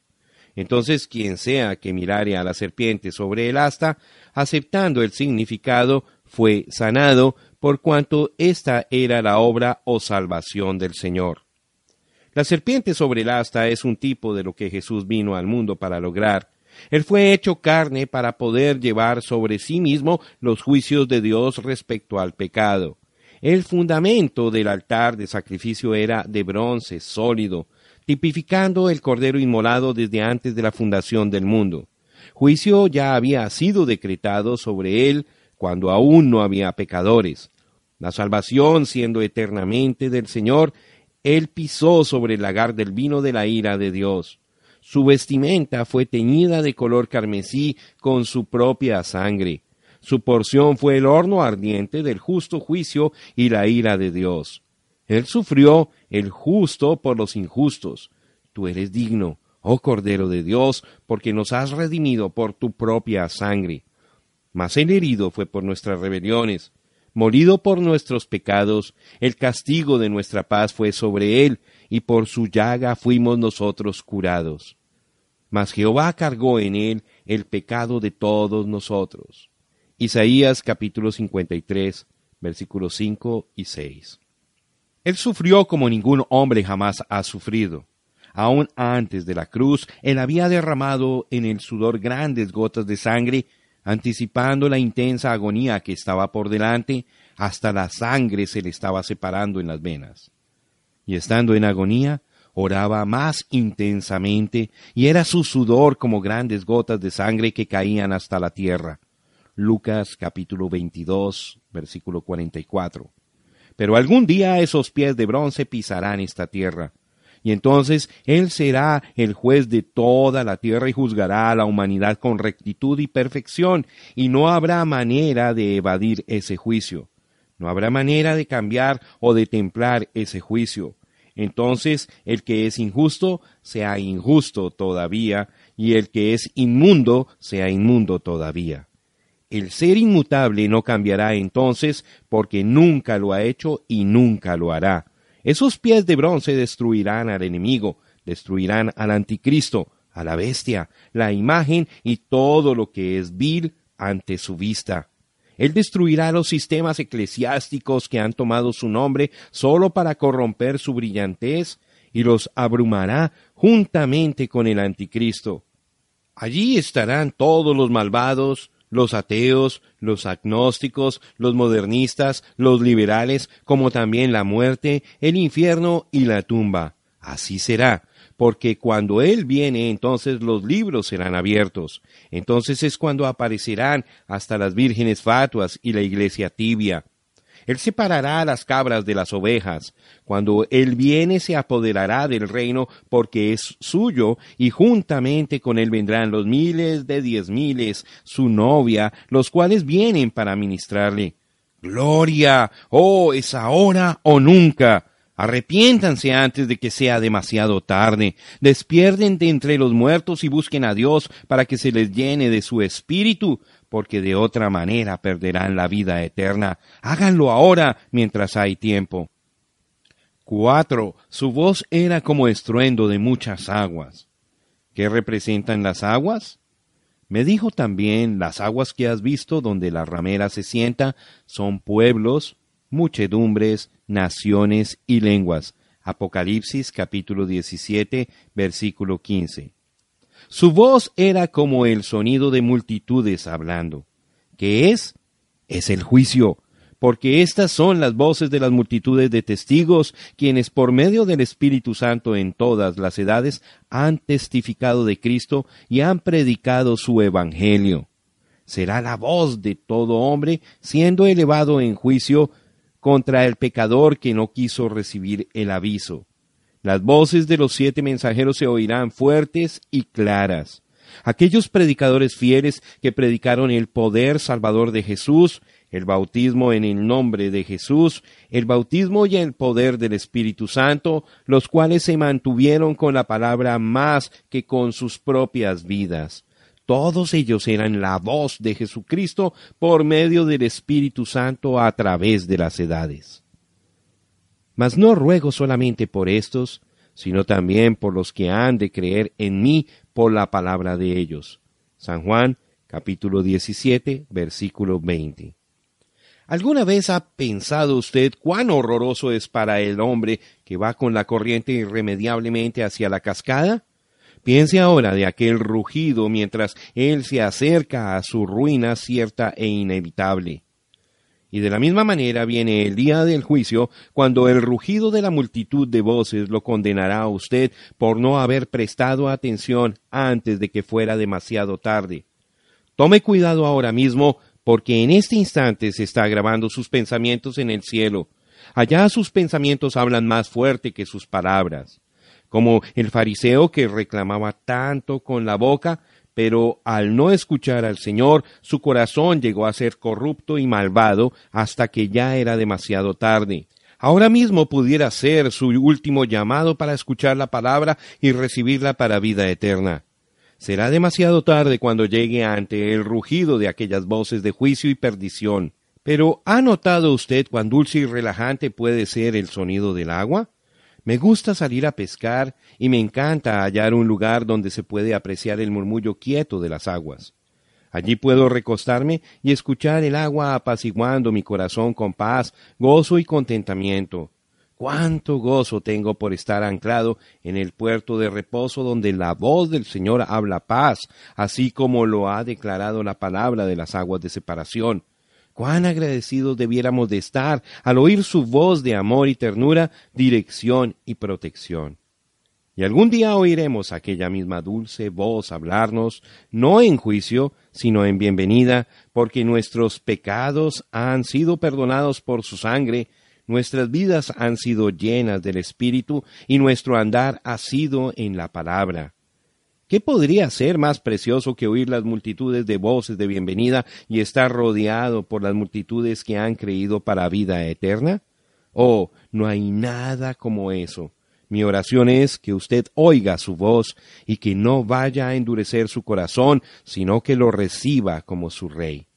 Entonces quien sea que mirare a la serpiente sobre el asta, aceptando el significado, fue sanado, por cuanto esta era la obra o salvación del Señor. La serpiente sobre el asta es un tipo de lo que Jesús vino al mundo para lograr. Él fue hecho carne para poder llevar sobre sí mismo los juicios de Dios respecto al pecado. El fundamento del altar de sacrificio era de bronce sólido, tipificando el Cordero inmolado desde antes de la fundación del mundo. Juicio ya había sido decretado sobre él cuando aún no había pecadores. La salvación, siendo eternamente del Señor, él pisó sobre el lagar del vino de la ira de Dios. Su vestimenta fue teñida de color carmesí con su propia sangre. Su porción fue el horno ardiente del justo juicio y la ira de Dios. Él sufrió el justo por los injustos. Tú eres digno, oh Cordero de Dios, porque nos has redimido por tu propia sangre. Mas el herido fue por nuestras rebeliones, molido por nuestros pecados, el castigo de nuestra paz fue sobre él, y por su llaga fuimos nosotros curados. Mas Jehová cargó en él el pecado de todos nosotros. Isaías capítulo 53, versículos 5 y 6. Él sufrió como ningún hombre jamás ha sufrido. Aún antes de la cruz, él había derramado en el sudor grandes gotas de sangre, anticipando la intensa agonía que estaba por delante, hasta la sangre se le estaba separando en las venas. Y estando en agonía, oraba más intensamente, y era su sudor como grandes gotas de sangre que caían hasta la tierra. Lucas capítulo 22, versículo 44. Pero algún día esos pies de bronce pisarán esta tierra. Y entonces Él será el juez de toda la tierra y juzgará a la humanidad con rectitud y perfección, y no habrá manera de evadir ese juicio. No habrá manera de cambiar o de templar ese juicio. Entonces el que es injusto sea injusto todavía, y el que es inmundo sea inmundo todavía. El ser inmutable no cambiará entonces porque nunca lo ha hecho y nunca lo hará. Esos pies de bronce destruirán al enemigo, destruirán al anticristo, a la bestia, la imagen y todo lo que es vil ante su vista. Él destruirá los sistemas eclesiásticos que han tomado su nombre solo para corromper su brillantez y los abrumará juntamente con el anticristo. Allí estarán todos los malvados, los ateos, los agnósticos, los modernistas, los liberales, como también la muerte, el infierno y la tumba. Así será, porque cuando Él viene entonces los libros serán abiertos, entonces es cuando aparecerán hasta las vírgenes fatuas y la iglesia tibia, él separará las cabras de las ovejas. Cuando Él viene se apoderará del reino porque es suyo y juntamente con Él vendrán los miles de diez miles, su novia, los cuales vienen para ministrarle. Gloria, oh, es ahora o nunca. Arrepiéntanse antes de que sea demasiado tarde. Despierden de entre los muertos y busquen a Dios para que se les llene de su espíritu, porque de otra manera perderán la vida eterna. Háganlo ahora mientras hay tiempo. 4. Su voz era como estruendo de muchas aguas. ¿Qué representan las aguas? Me dijo también, las aguas que has visto donde la ramera se sienta son pueblos, muchedumbres, naciones y lenguas. Apocalipsis capítulo 17, versículo quince. Su voz era como el sonido de multitudes hablando. ¿Qué es? Es el juicio, porque estas son las voces de las multitudes de testigos, quienes por medio del Espíritu Santo en todas las edades han testificado de Cristo y han predicado su Evangelio. Será la voz de todo hombre siendo elevado en juicio contra el pecador que no quiso recibir el aviso. Las voces de los siete mensajeros se oirán fuertes y claras. Aquellos predicadores fieles que predicaron el poder salvador de Jesús, el bautismo en el nombre de Jesús, el bautismo y el poder del Espíritu Santo, los cuales se mantuvieron con la palabra más que con sus propias vidas. Todos ellos eran la voz de Jesucristo por medio del Espíritu Santo a través de las edades. Mas no ruego solamente por estos, sino también por los que han de creer en mí por la palabra de ellos. San Juan capítulo 17 versículo 20. ¿Alguna vez ha pensado usted cuán horroroso es para el hombre que va con la corriente irremediablemente hacia la cascada? Piense ahora de aquel rugido mientras él se acerca a su ruina cierta e inevitable. Y de la misma manera viene el día del juicio, cuando el rugido de la multitud de voces lo condenará a usted por no haber prestado atención antes de que fuera demasiado tarde. Tome cuidado ahora mismo, porque en este instante se está grabando sus pensamientos en el cielo. Allá sus pensamientos hablan más fuerte que sus palabras. Como el fariseo que reclamaba tanto con la boca, pero al no escuchar al Señor, su corazón llegó a ser corrupto y malvado hasta que ya era demasiado tarde. Ahora mismo pudiera ser su último llamado para escuchar la palabra y recibirla para vida eterna. Será demasiado tarde cuando llegue ante el rugido de aquellas voces de juicio y perdición. Pero ¿ha notado usted cuán dulce y relajante puede ser el sonido del agua? Me gusta salir a pescar y me encanta hallar un lugar donde se puede apreciar el murmullo quieto de las aguas. Allí puedo recostarme y escuchar el agua apaciguando mi corazón con paz, gozo y contentamiento. Cuánto gozo tengo por estar anclado en el puerto de reposo donde la voz del Señor habla paz, así como lo ha declarado la palabra de las aguas de separación. Cuán agradecidos debiéramos de estar al oír su voz de amor y ternura, dirección y protección. Y algún día oiremos aquella misma dulce voz hablarnos, no en juicio, sino en bienvenida, porque nuestros pecados han sido perdonados por su sangre, nuestras vidas han sido llenas del Espíritu y nuestro andar ha sido en la palabra. ¿Qué podría ser más precioso que oír las multitudes de voces de bienvenida y estar rodeado por las multitudes que han creído para vida eterna? Oh, no hay nada como eso. Mi oración es que usted oiga su voz y que no vaya a endurecer su corazón, sino que lo reciba como su rey.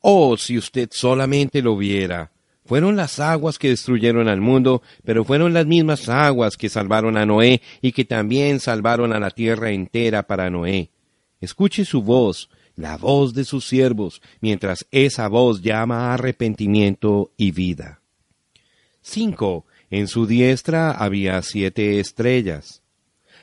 Oh, si usted solamente lo viera. Fueron las aguas que destruyeron al mundo, pero fueron las mismas aguas que salvaron a Noé y que también salvaron a la tierra entera para Noé. Escuche su voz, la voz de sus siervos, mientras esa voz llama arrepentimiento y vida. 5. En su diestra había siete estrellas.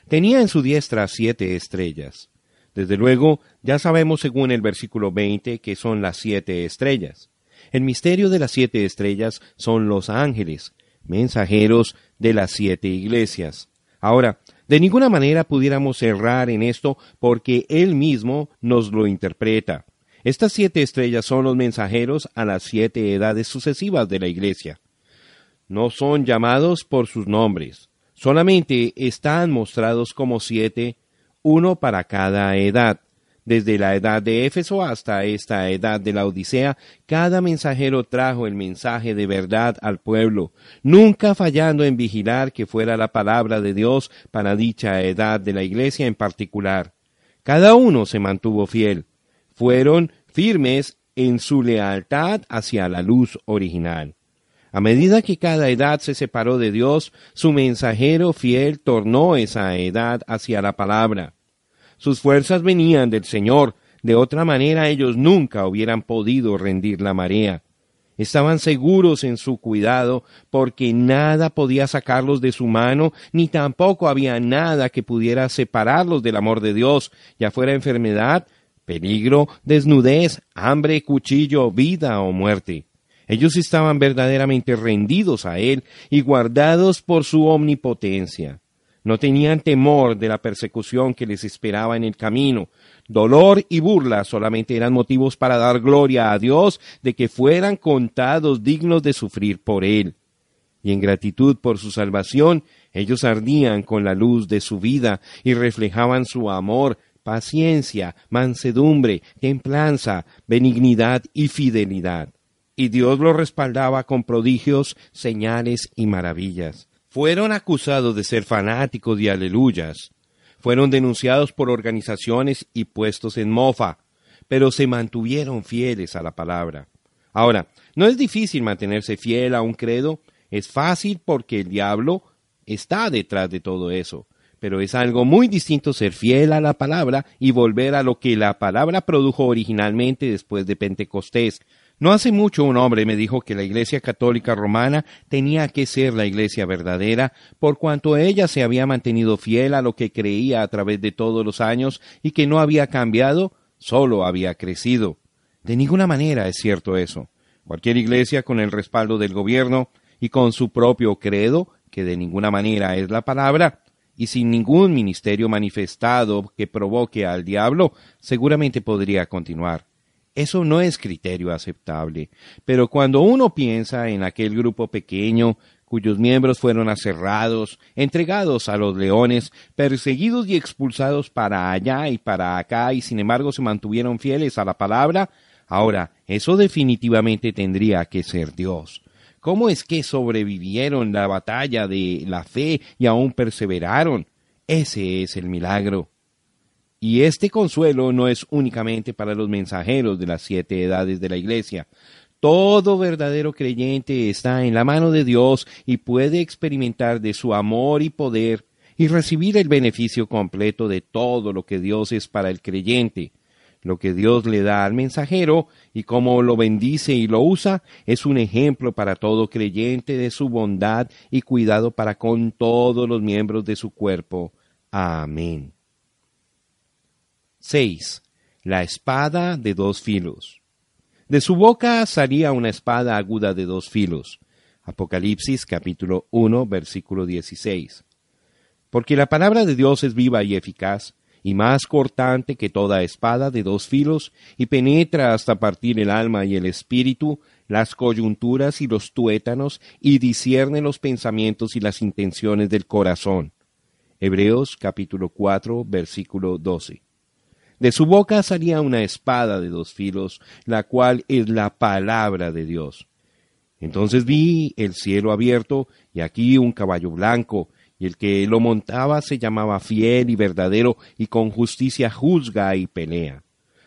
Tenía en su diestra siete estrellas. Desde luego, ya sabemos según el versículo 20 que son las siete estrellas. El misterio de las siete estrellas son los ángeles, mensajeros de las siete iglesias. Ahora, de ninguna manera pudiéramos errar en esto porque Él mismo nos lo interpreta. Estas siete estrellas son los mensajeros a las siete edades sucesivas de la iglesia. No son llamados por sus nombres, solamente están mostrados como siete, uno para cada edad. Desde la edad de Éfeso hasta esta edad de la Odisea, cada mensajero trajo el mensaje de verdad al pueblo, nunca fallando en vigilar que fuera la palabra de Dios para dicha edad de la iglesia en particular. Cada uno se mantuvo fiel. Fueron firmes en su lealtad hacia la luz original. A medida que cada edad se separó de Dios, su mensajero fiel tornó esa edad hacia la palabra. Sus fuerzas venían del Señor, de otra manera ellos nunca hubieran podido rendir la marea. Estaban seguros en su cuidado, porque nada podía sacarlos de su mano, ni tampoco había nada que pudiera separarlos del amor de Dios, ya fuera enfermedad, peligro, desnudez, hambre, cuchillo, vida o muerte. Ellos estaban verdaderamente rendidos a Él y guardados por su omnipotencia. No tenían temor de la persecución que les esperaba en el camino. Dolor y burla solamente eran motivos para dar gloria a Dios de que fueran contados dignos de sufrir por Él. Y en gratitud por su salvación, ellos ardían con la luz de su vida y reflejaban su amor, paciencia, mansedumbre, templanza, benignidad y fidelidad. Y Dios los respaldaba con prodigios, señales y maravillas fueron acusados de ser fanáticos de aleluyas, fueron denunciados por organizaciones y puestos en mofa, pero se mantuvieron fieles a la palabra. Ahora, no es difícil mantenerse fiel a un credo, es fácil porque el diablo está detrás de todo eso, pero es algo muy distinto ser fiel a la palabra y volver a lo que la palabra produjo originalmente después de Pentecostés, no hace mucho un hombre me dijo que la Iglesia Católica Romana tenía que ser la Iglesia verdadera por cuanto ella se había mantenido fiel a lo que creía a través de todos los años y que no había cambiado, solo había crecido. De ninguna manera es cierto eso. Cualquier iglesia con el respaldo del gobierno y con su propio credo, que de ninguna manera es la palabra, y sin ningún ministerio manifestado que provoque al diablo, seguramente podría continuar. Eso no es criterio aceptable. Pero cuando uno piensa en aquel grupo pequeño cuyos miembros fueron aserrados, entregados a los leones, perseguidos y expulsados para allá y para acá, y sin embargo se mantuvieron fieles a la palabra, ahora, eso definitivamente tendría que ser Dios. ¿Cómo es que sobrevivieron la batalla de la fe y aún perseveraron? Ese es el milagro. Y este consuelo no es únicamente para los mensajeros de las siete edades de la Iglesia. Todo verdadero creyente está en la mano de Dios y puede experimentar de su amor y poder y recibir el beneficio completo de todo lo que Dios es para el creyente. Lo que Dios le da al mensajero y cómo lo bendice y lo usa es un ejemplo para todo creyente de su bondad y cuidado para con todos los miembros de su cuerpo. Amén. 6. La espada de dos filos. De su boca salía una espada aguda de dos filos. Apocalipsis capítulo 1 versículo 16. Porque la palabra de Dios es viva y eficaz, y más cortante que toda espada de dos filos, y penetra hasta partir el alma y el espíritu, las coyunturas y los tuétanos, y discierne los pensamientos y las intenciones del corazón. Hebreos capítulo 4 versículo 12. De su boca salía una espada de dos filos, la cual es la palabra de Dios. Entonces vi el cielo abierto y aquí un caballo blanco, y el que lo montaba se llamaba fiel y verdadero, y con justicia juzga y pelea.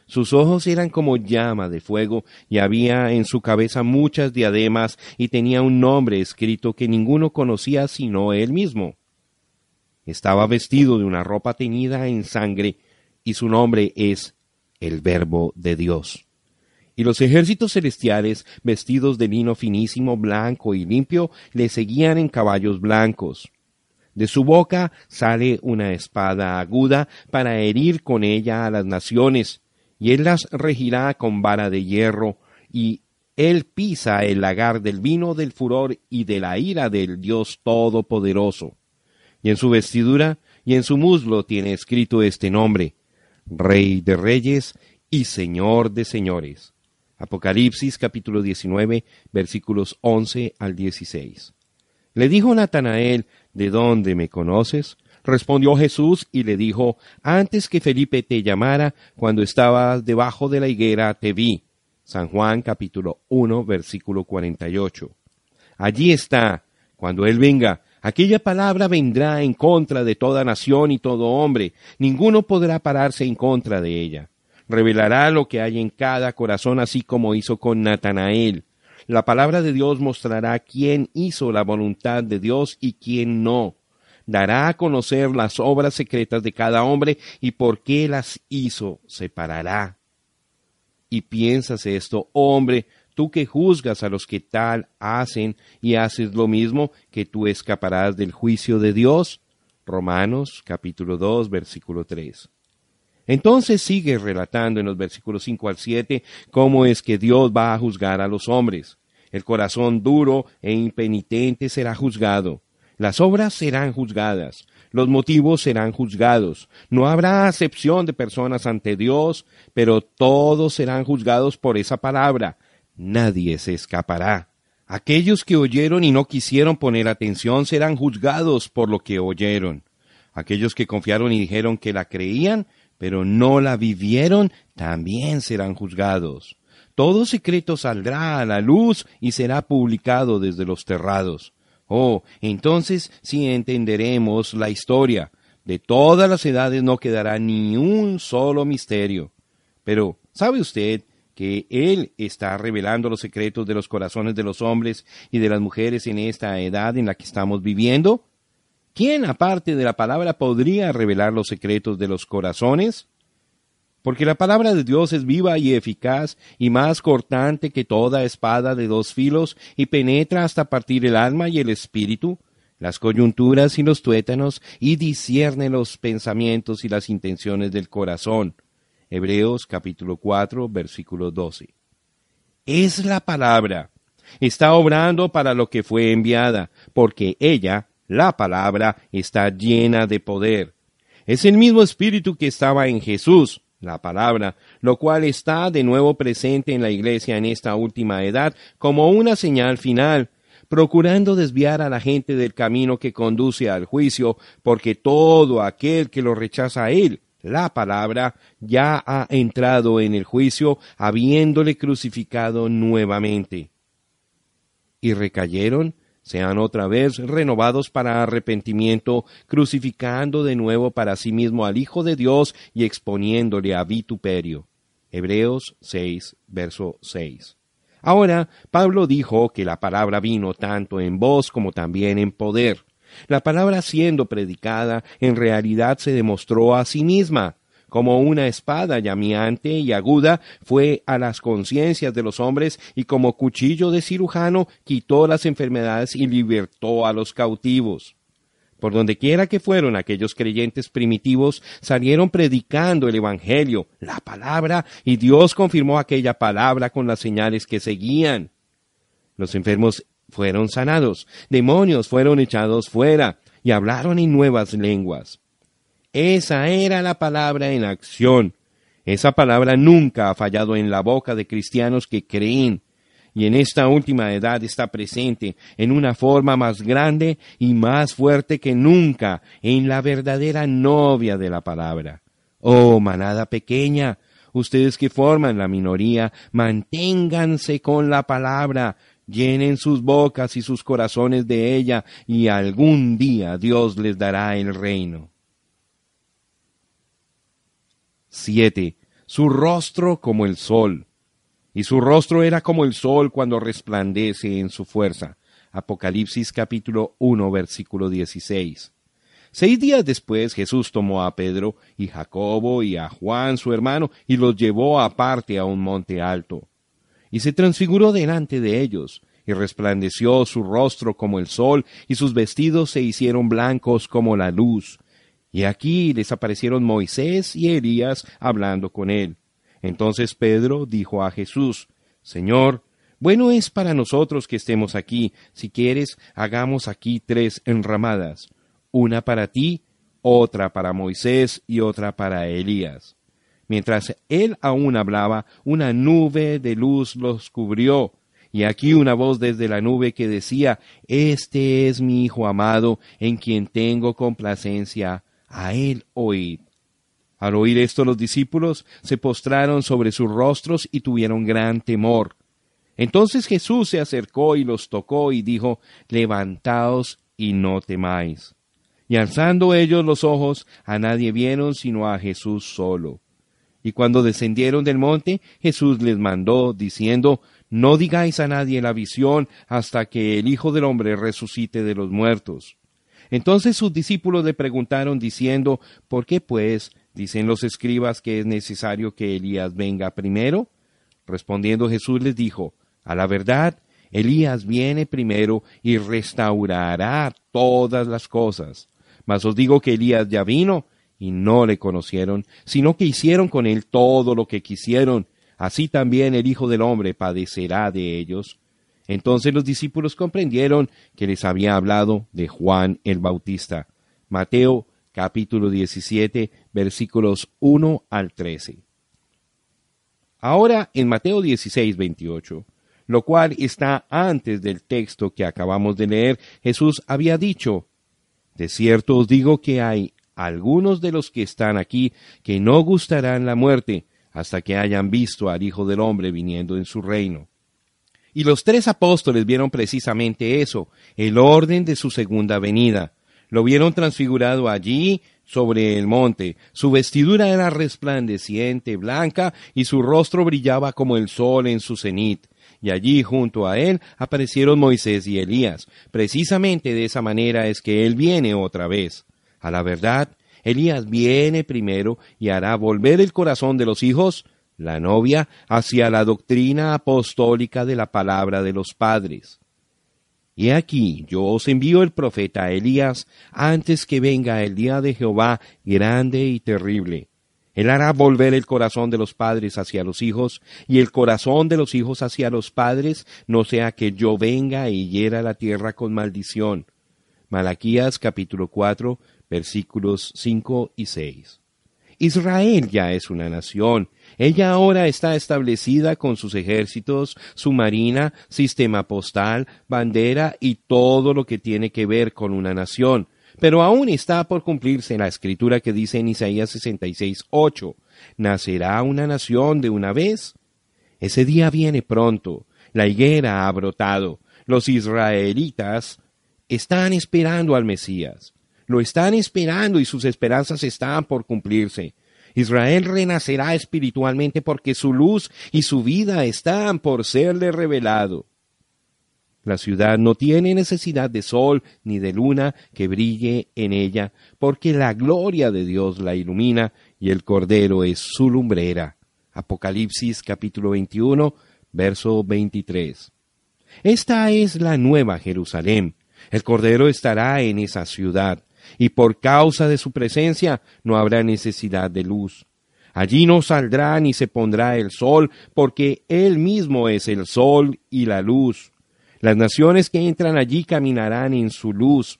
Sus ojos eran como llama de fuego, y había en su cabeza muchas diademas, y tenía un nombre escrito que ninguno conocía sino él mismo. Estaba vestido de una ropa teñida en sangre, y su nombre es el Verbo de Dios. Y los ejércitos celestiales, vestidos de lino finísimo, blanco y limpio, le seguían en caballos blancos. De su boca sale una espada aguda para herir con ella a las naciones, y él las regirá con vara de hierro, y él pisa el lagar del vino del furor y de la ira del Dios Todopoderoso. Y en su vestidura y en su muslo tiene escrito este nombre, Rey de Reyes y Señor de Señores. Apocalipsis capítulo 19 versículos 11 al 16. Le dijo Natanael, ¿de dónde me conoces? Respondió Jesús y le dijo, antes que Felipe te llamara, cuando estabas debajo de la higuera, te vi. San Juan capítulo 1 versículo 48. Allí está, cuando Él venga, Aquella palabra vendrá en contra de toda nación y todo hombre. Ninguno podrá pararse en contra de ella. Revelará lo que hay en cada corazón, así como hizo con Natanael. La palabra de Dios mostrará quién hizo la voluntad de Dios y quién no. Dará a conocer las obras secretas de cada hombre y por qué las hizo separará. Y piensas esto, hombre, tú que juzgas a los que tal hacen y haces lo mismo, que tú escaparás del juicio de Dios. Romanos capítulo 2 versículo 3. Entonces sigue relatando en los versículos 5 al 7 cómo es que Dios va a juzgar a los hombres. El corazón duro e impenitente será juzgado. Las obras serán juzgadas. Los motivos serán juzgados. No habrá acepción de personas ante Dios, pero todos serán juzgados por esa palabra, nadie se escapará. Aquellos que oyeron y no quisieron poner atención serán juzgados por lo que oyeron. Aquellos que confiaron y dijeron que la creían, pero no la vivieron, también serán juzgados. Todo secreto saldrá a la luz y será publicado desde los terrados. Oh, entonces sí entenderemos la historia. De todas las edades no quedará ni un solo misterio. Pero, ¿sabe usted que Él está revelando los secretos de los corazones de los hombres y de las mujeres en esta edad en la que estamos viviendo? ¿Quién aparte de la palabra podría revelar los secretos de los corazones? Porque la palabra de Dios es viva y eficaz y más cortante que toda espada de dos filos y penetra hasta partir el alma y el espíritu, las coyunturas y los tuétanos y discierne los pensamientos y las intenciones del corazón. Hebreos capítulo 4, versículo 12. Es la palabra. Está obrando para lo que fue enviada, porque ella, la palabra, está llena de poder. Es el mismo espíritu que estaba en Jesús, la palabra, lo cual está de nuevo presente en la iglesia en esta última edad como una señal final, procurando desviar a la gente del camino que conduce al juicio, porque todo aquel que lo rechaza a él la palabra, ya ha entrado en el juicio, habiéndole crucificado nuevamente. Y recayeron, sean otra vez renovados para arrepentimiento, crucificando de nuevo para sí mismo al Hijo de Dios y exponiéndole a vituperio. Hebreos 6, verso 6. Ahora, Pablo dijo que la palabra vino tanto en voz como también en poder. La palabra siendo predicada en realidad se demostró a sí misma. Como una espada llameante y aguda fue a las conciencias de los hombres y como cuchillo de cirujano quitó las enfermedades y libertó a los cautivos. Por dondequiera que fueron aquellos creyentes primitivos, salieron predicando el Evangelio, la palabra, y Dios confirmó aquella palabra con las señales que seguían. Los enfermos fueron sanados, demonios fueron echados fuera y hablaron en nuevas lenguas. Esa era la palabra en acción. Esa palabra nunca ha fallado en la boca de cristianos que creen y en esta última edad está presente en una forma más grande y más fuerte que nunca en la verdadera novia de la palabra. Oh, manada pequeña, ustedes que forman la minoría, manténganse con la palabra, llenen sus bocas y sus corazones de ella, y algún día Dios les dará el reino. 7. Su rostro como el sol. Y su rostro era como el sol cuando resplandece en su fuerza. Apocalipsis capítulo 1 versículo 16. Seis días después Jesús tomó a Pedro y Jacobo y a Juan su hermano y los llevó aparte a un monte alto y se transfiguró delante de ellos, y resplandeció su rostro como el sol, y sus vestidos se hicieron blancos como la luz. Y aquí les aparecieron Moisés y Elías hablando con él. Entonces Pedro dijo a Jesús, Señor, bueno es para nosotros que estemos aquí, si quieres, hagamos aquí tres enramadas, una para ti, otra para Moisés y otra para Elías. Mientras él aún hablaba, una nube de luz los cubrió. Y aquí una voz desde la nube que decía, Este es mi Hijo amado, en quien tengo complacencia, a él oíd. Al oír esto los discípulos se postraron sobre sus rostros y tuvieron gran temor. Entonces Jesús se acercó y los tocó y dijo, Levantaos y no temáis. Y alzando ellos los ojos, a nadie vieron sino a Jesús solo. Y cuando descendieron del monte, Jesús les mandó, diciendo, No digáis a nadie la visión hasta que el Hijo del Hombre resucite de los muertos. Entonces sus discípulos le preguntaron, diciendo, ¿Por qué pues dicen los escribas que es necesario que Elías venga primero? Respondiendo Jesús les dijo, A la verdad, Elías viene primero y restaurará todas las cosas. Mas os digo que Elías ya vino y no le conocieron, sino que hicieron con él todo lo que quisieron. Así también el Hijo del Hombre padecerá de ellos. Entonces los discípulos comprendieron que les había hablado de Juan el Bautista. Mateo capítulo 17 versículos 1 al 13. Ahora en Mateo 16, 28, lo cual está antes del texto que acabamos de leer, Jesús había dicho, De cierto os digo que hay algunos de los que están aquí que no gustarán la muerte hasta que hayan visto al Hijo del Hombre viniendo en su reino. Y los tres apóstoles vieron precisamente eso, el orden de su segunda venida. Lo vieron transfigurado allí sobre el monte. Su vestidura era resplandeciente, blanca, y su rostro brillaba como el sol en su cenit. Y allí junto a él aparecieron Moisés y Elías. Precisamente de esa manera es que él viene otra vez. A la verdad, Elías viene primero y hará volver el corazón de los hijos, la novia, hacia la doctrina apostólica de la palabra de los padres. He aquí, yo os envío el profeta Elías antes que venga el día de Jehová grande y terrible. Él hará volver el corazón de los padres hacia los hijos, y el corazón de los hijos hacia los padres, no sea que yo venga y hiera la tierra con maldición. Malaquías capítulo 4 versículos 5 y 6. Israel ya es una nación. Ella ahora está establecida con sus ejércitos, su marina, sistema postal, bandera y todo lo que tiene que ver con una nación. Pero aún está por cumplirse la escritura que dice en Isaías 66, 8. ¿Nacerá una nación de una vez? Ese día viene pronto. La higuera ha brotado. Los israelitas están esperando al Mesías. Lo están esperando y sus esperanzas están por cumplirse. Israel renacerá espiritualmente porque su luz y su vida están por serle revelado. La ciudad no tiene necesidad de sol ni de luna que brille en ella, porque la gloria de Dios la ilumina y el Cordero es su lumbrera. Apocalipsis capítulo 21, verso 23. Esta es la nueva Jerusalén. El Cordero estará en esa ciudad y por causa de su presencia no habrá necesidad de luz. Allí no saldrá ni se pondrá el sol, porque Él mismo es el sol y la luz. Las naciones que entran allí caminarán en su luz.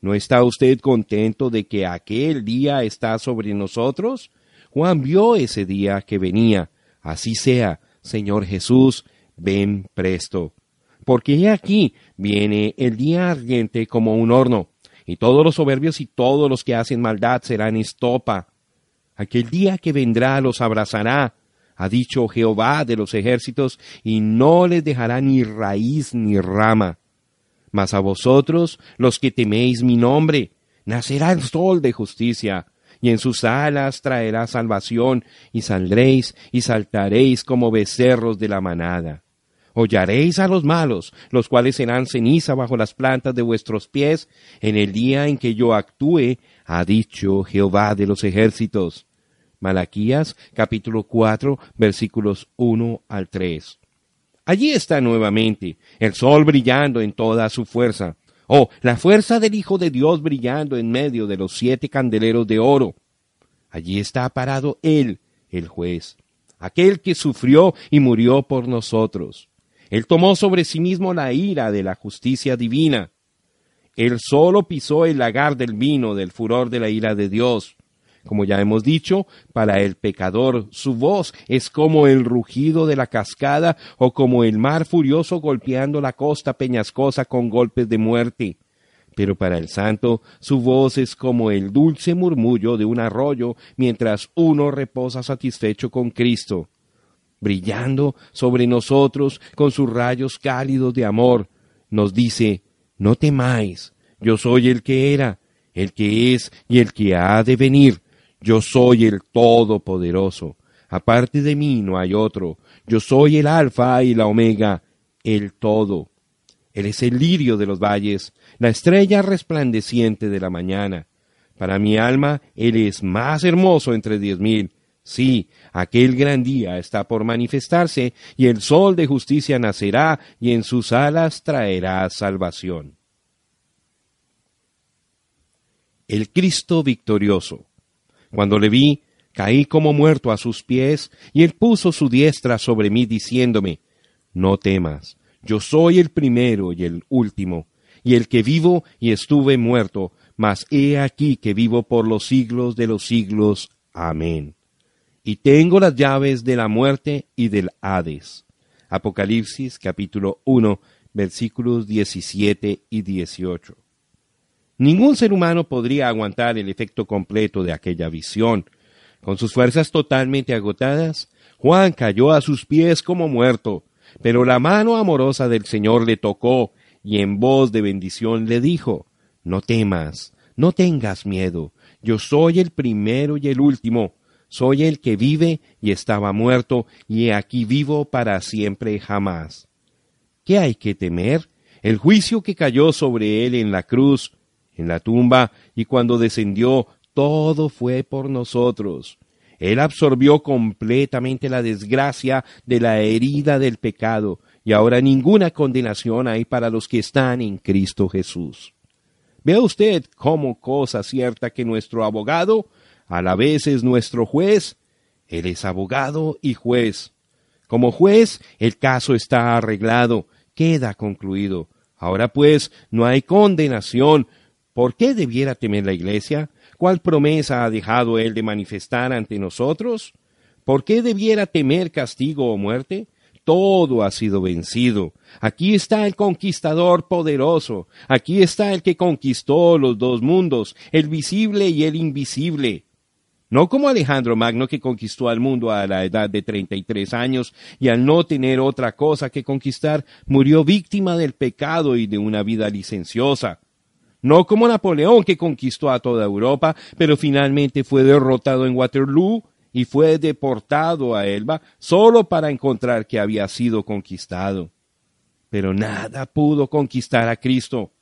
¿No está usted contento de que aquel día está sobre nosotros? Juan vio ese día que venía. Así sea, Señor Jesús, ven presto. Porque he aquí viene el día ardiente como un horno y todos los soberbios y todos los que hacen maldad serán estopa. Aquel día que vendrá los abrazará, ha dicho Jehová de los ejércitos, y no les dejará ni raíz ni rama. Mas a vosotros, los que teméis mi nombre, nacerá el sol de justicia, y en sus alas traerá salvación, y saldréis y saltaréis como becerros de la manada. Hollaréis a los malos, los cuales serán ceniza bajo las plantas de vuestros pies, en el día en que yo actúe, ha dicho Jehová de los ejércitos. Malaquías capítulo 4 versículos 1 al 3. Allí está nuevamente el sol brillando en toda su fuerza. Oh, la fuerza del Hijo de Dios brillando en medio de los siete candeleros de oro. Allí está parado Él, el juez, aquel que sufrió y murió por nosotros. Él tomó sobre sí mismo la ira de la justicia divina. Él solo pisó el lagar del vino del furor de la ira de Dios. Como ya hemos dicho, para el pecador su voz es como el rugido de la cascada o como el mar furioso golpeando la costa peñascosa con golpes de muerte. Pero para el santo su voz es como el dulce murmullo de un arroyo mientras uno reposa satisfecho con Cristo brillando sobre nosotros con sus rayos cálidos de amor, nos dice, no temáis, yo soy el que era, el que es y el que ha de venir, yo soy el Todopoderoso, aparte de mí no hay otro, yo soy el Alfa y la Omega, el Todo. Él es el lirio de los valles, la estrella resplandeciente de la mañana. Para mi alma, Él es más hermoso entre diez mil, Sí, aquel gran día está por manifestarse, y el sol de justicia nacerá, y en sus alas traerá salvación. El Cristo victorioso. Cuando le vi, caí como muerto a sus pies, y él puso su diestra sobre mí, diciéndome, No temas, yo soy el primero y el último, y el que vivo y estuve muerto, mas he aquí que vivo por los siglos de los siglos. Amén y tengo las llaves de la muerte y del Hades. Apocalipsis capítulo 1 versículos 17 y 18. Ningún ser humano podría aguantar el efecto completo de aquella visión. Con sus fuerzas totalmente agotadas, Juan cayó a sus pies como muerto, pero la mano amorosa del Señor le tocó y en voz de bendición le dijo, No temas, no tengas miedo, yo soy el primero y el último, soy el que vive y estaba muerto, y aquí vivo para siempre jamás. ¿Qué hay que temer? El juicio que cayó sobre él en la cruz, en la tumba, y cuando descendió, todo fue por nosotros. Él absorbió completamente la desgracia de la herida del pecado, y ahora ninguna condenación hay para los que están en Cristo Jesús. Vea usted cómo cosa cierta que nuestro abogado a la vez es nuestro juez, Él es abogado y juez. Como juez, el caso está arreglado, queda concluido. Ahora pues, no hay condenación. ¿Por qué debiera temer la Iglesia? ¿Cuál promesa ha dejado Él de manifestar ante nosotros? ¿Por qué debiera temer castigo o muerte? Todo ha sido vencido. Aquí está el conquistador poderoso. Aquí está el que conquistó los dos mundos, el visible y el invisible. No como Alejandro Magno que conquistó al mundo a la edad de 33 años y al no tener otra cosa que conquistar, murió víctima del pecado y de una vida licenciosa. No como Napoleón que conquistó a toda Europa, pero finalmente fue derrotado en Waterloo y fue deportado a Elba solo para encontrar que había sido conquistado. Pero nada pudo conquistar a Cristo.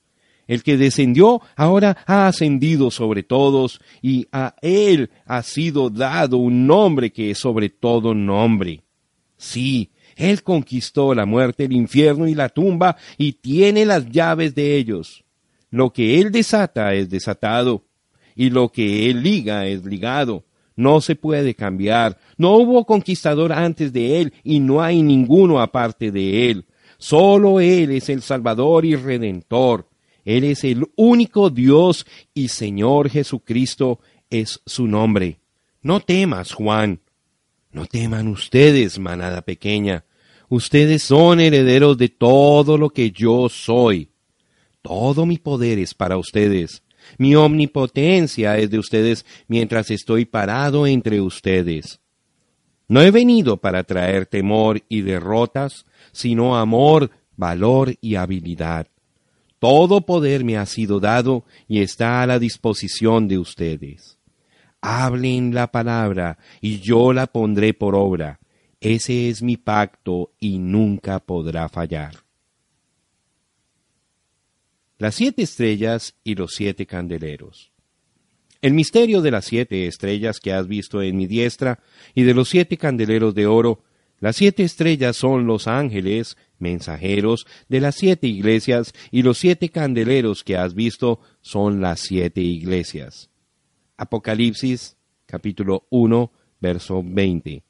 El que descendió ahora ha ascendido sobre todos y a él ha sido dado un nombre que es sobre todo nombre. Sí, él conquistó la muerte, el infierno y la tumba y tiene las llaves de ellos. Lo que él desata es desatado y lo que él liga es ligado. No se puede cambiar. No hubo conquistador antes de él y no hay ninguno aparte de él. Solo él es el Salvador y Redentor. Él es el único Dios y Señor Jesucristo es su nombre. No temas, Juan. No teman ustedes, manada pequeña. Ustedes son herederos de todo lo que yo soy. Todo mi poder es para ustedes. Mi omnipotencia es de ustedes mientras estoy parado entre ustedes. No he venido para traer temor y derrotas, sino amor, valor y habilidad. Todo poder me ha sido dado y está a la disposición de ustedes. Hablen la palabra y yo la pondré por obra. Ese es mi pacto y nunca podrá fallar. Las siete estrellas y los siete candeleros. El misterio de las siete estrellas que has visto en mi diestra y de los siete candeleros de oro, las siete estrellas son los ángeles mensajeros de las siete iglesias y los siete candeleros que has visto son las siete iglesias. Apocalipsis capítulo 1 verso 20.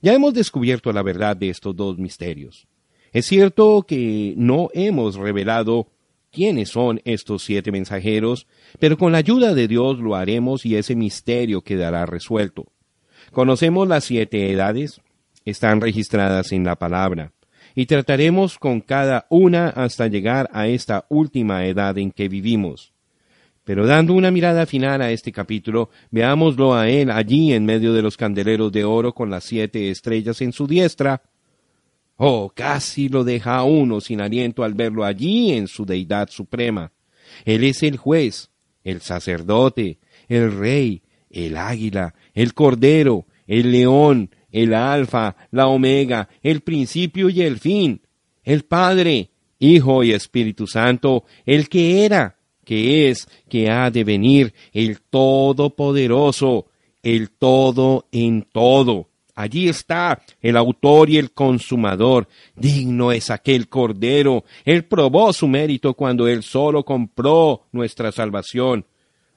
Ya hemos descubierto la verdad de estos dos misterios. Es cierto que no hemos revelado quiénes son estos siete mensajeros, pero con la ayuda de Dios lo haremos y ese misterio quedará resuelto. Conocemos las siete edades, están registradas en la palabra y trataremos con cada una hasta llegar a esta última edad en que vivimos. Pero dando una mirada final a este capítulo, veámoslo a él allí en medio de los candeleros de oro con las siete estrellas en su diestra. Oh, casi lo deja uno sin aliento al verlo allí en su deidad suprema. Él es el juez, el sacerdote, el rey, el águila, el cordero, el león, el alfa, la omega, el principio y el fin, el Padre, Hijo y Espíritu Santo, el que era, que es, que ha de venir, el Todopoderoso, el todo en todo. Allí está el autor y el consumador. Digno es aquel Cordero. Él probó su mérito cuando él solo compró nuestra salvación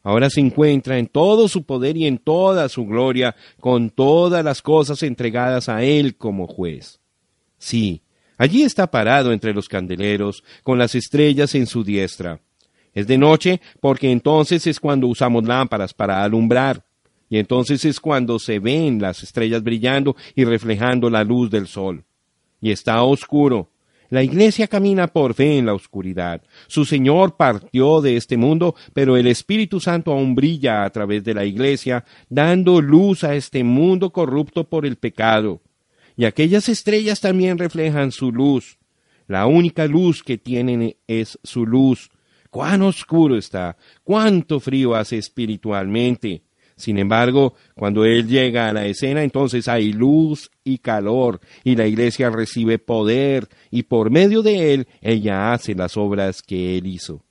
ahora se encuentra en todo su poder y en toda su gloria, con todas las cosas entregadas a Él como juez. Sí, allí está parado entre los candeleros, con las estrellas en su diestra. Es de noche porque entonces es cuando usamos lámparas para alumbrar, y entonces es cuando se ven las estrellas brillando y reflejando la luz del sol. Y está oscuro, la iglesia camina por fe en la oscuridad. Su Señor partió de este mundo, pero el Espíritu Santo aún brilla a través de la iglesia, dando luz a este mundo corrupto por el pecado. Y aquellas estrellas también reflejan su luz. La única luz que tienen es su luz. Cuán oscuro está, cuánto frío hace espiritualmente. Sin embargo, cuando Él llega a la escena, entonces hay luz y calor, y la iglesia recibe poder, y por medio de Él ella hace las obras que Él hizo.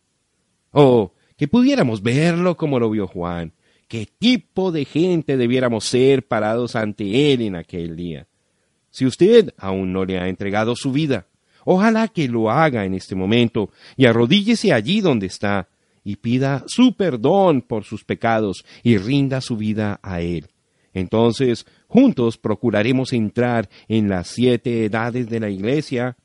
Oh, que pudiéramos verlo como lo vio Juan, qué tipo de gente debiéramos ser parados ante Él en aquel día. Si usted aún no le ha entregado su vida, ojalá que lo haga en este momento y arrodíllese allí donde está y pida su perdón por sus pecados y rinda su vida a Él. Entonces, juntos procuraremos entrar en las siete edades de la Iglesia,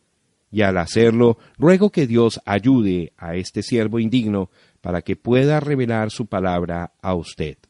y al hacerlo, ruego que Dios ayude a este siervo indigno para que pueda revelar su palabra a usted.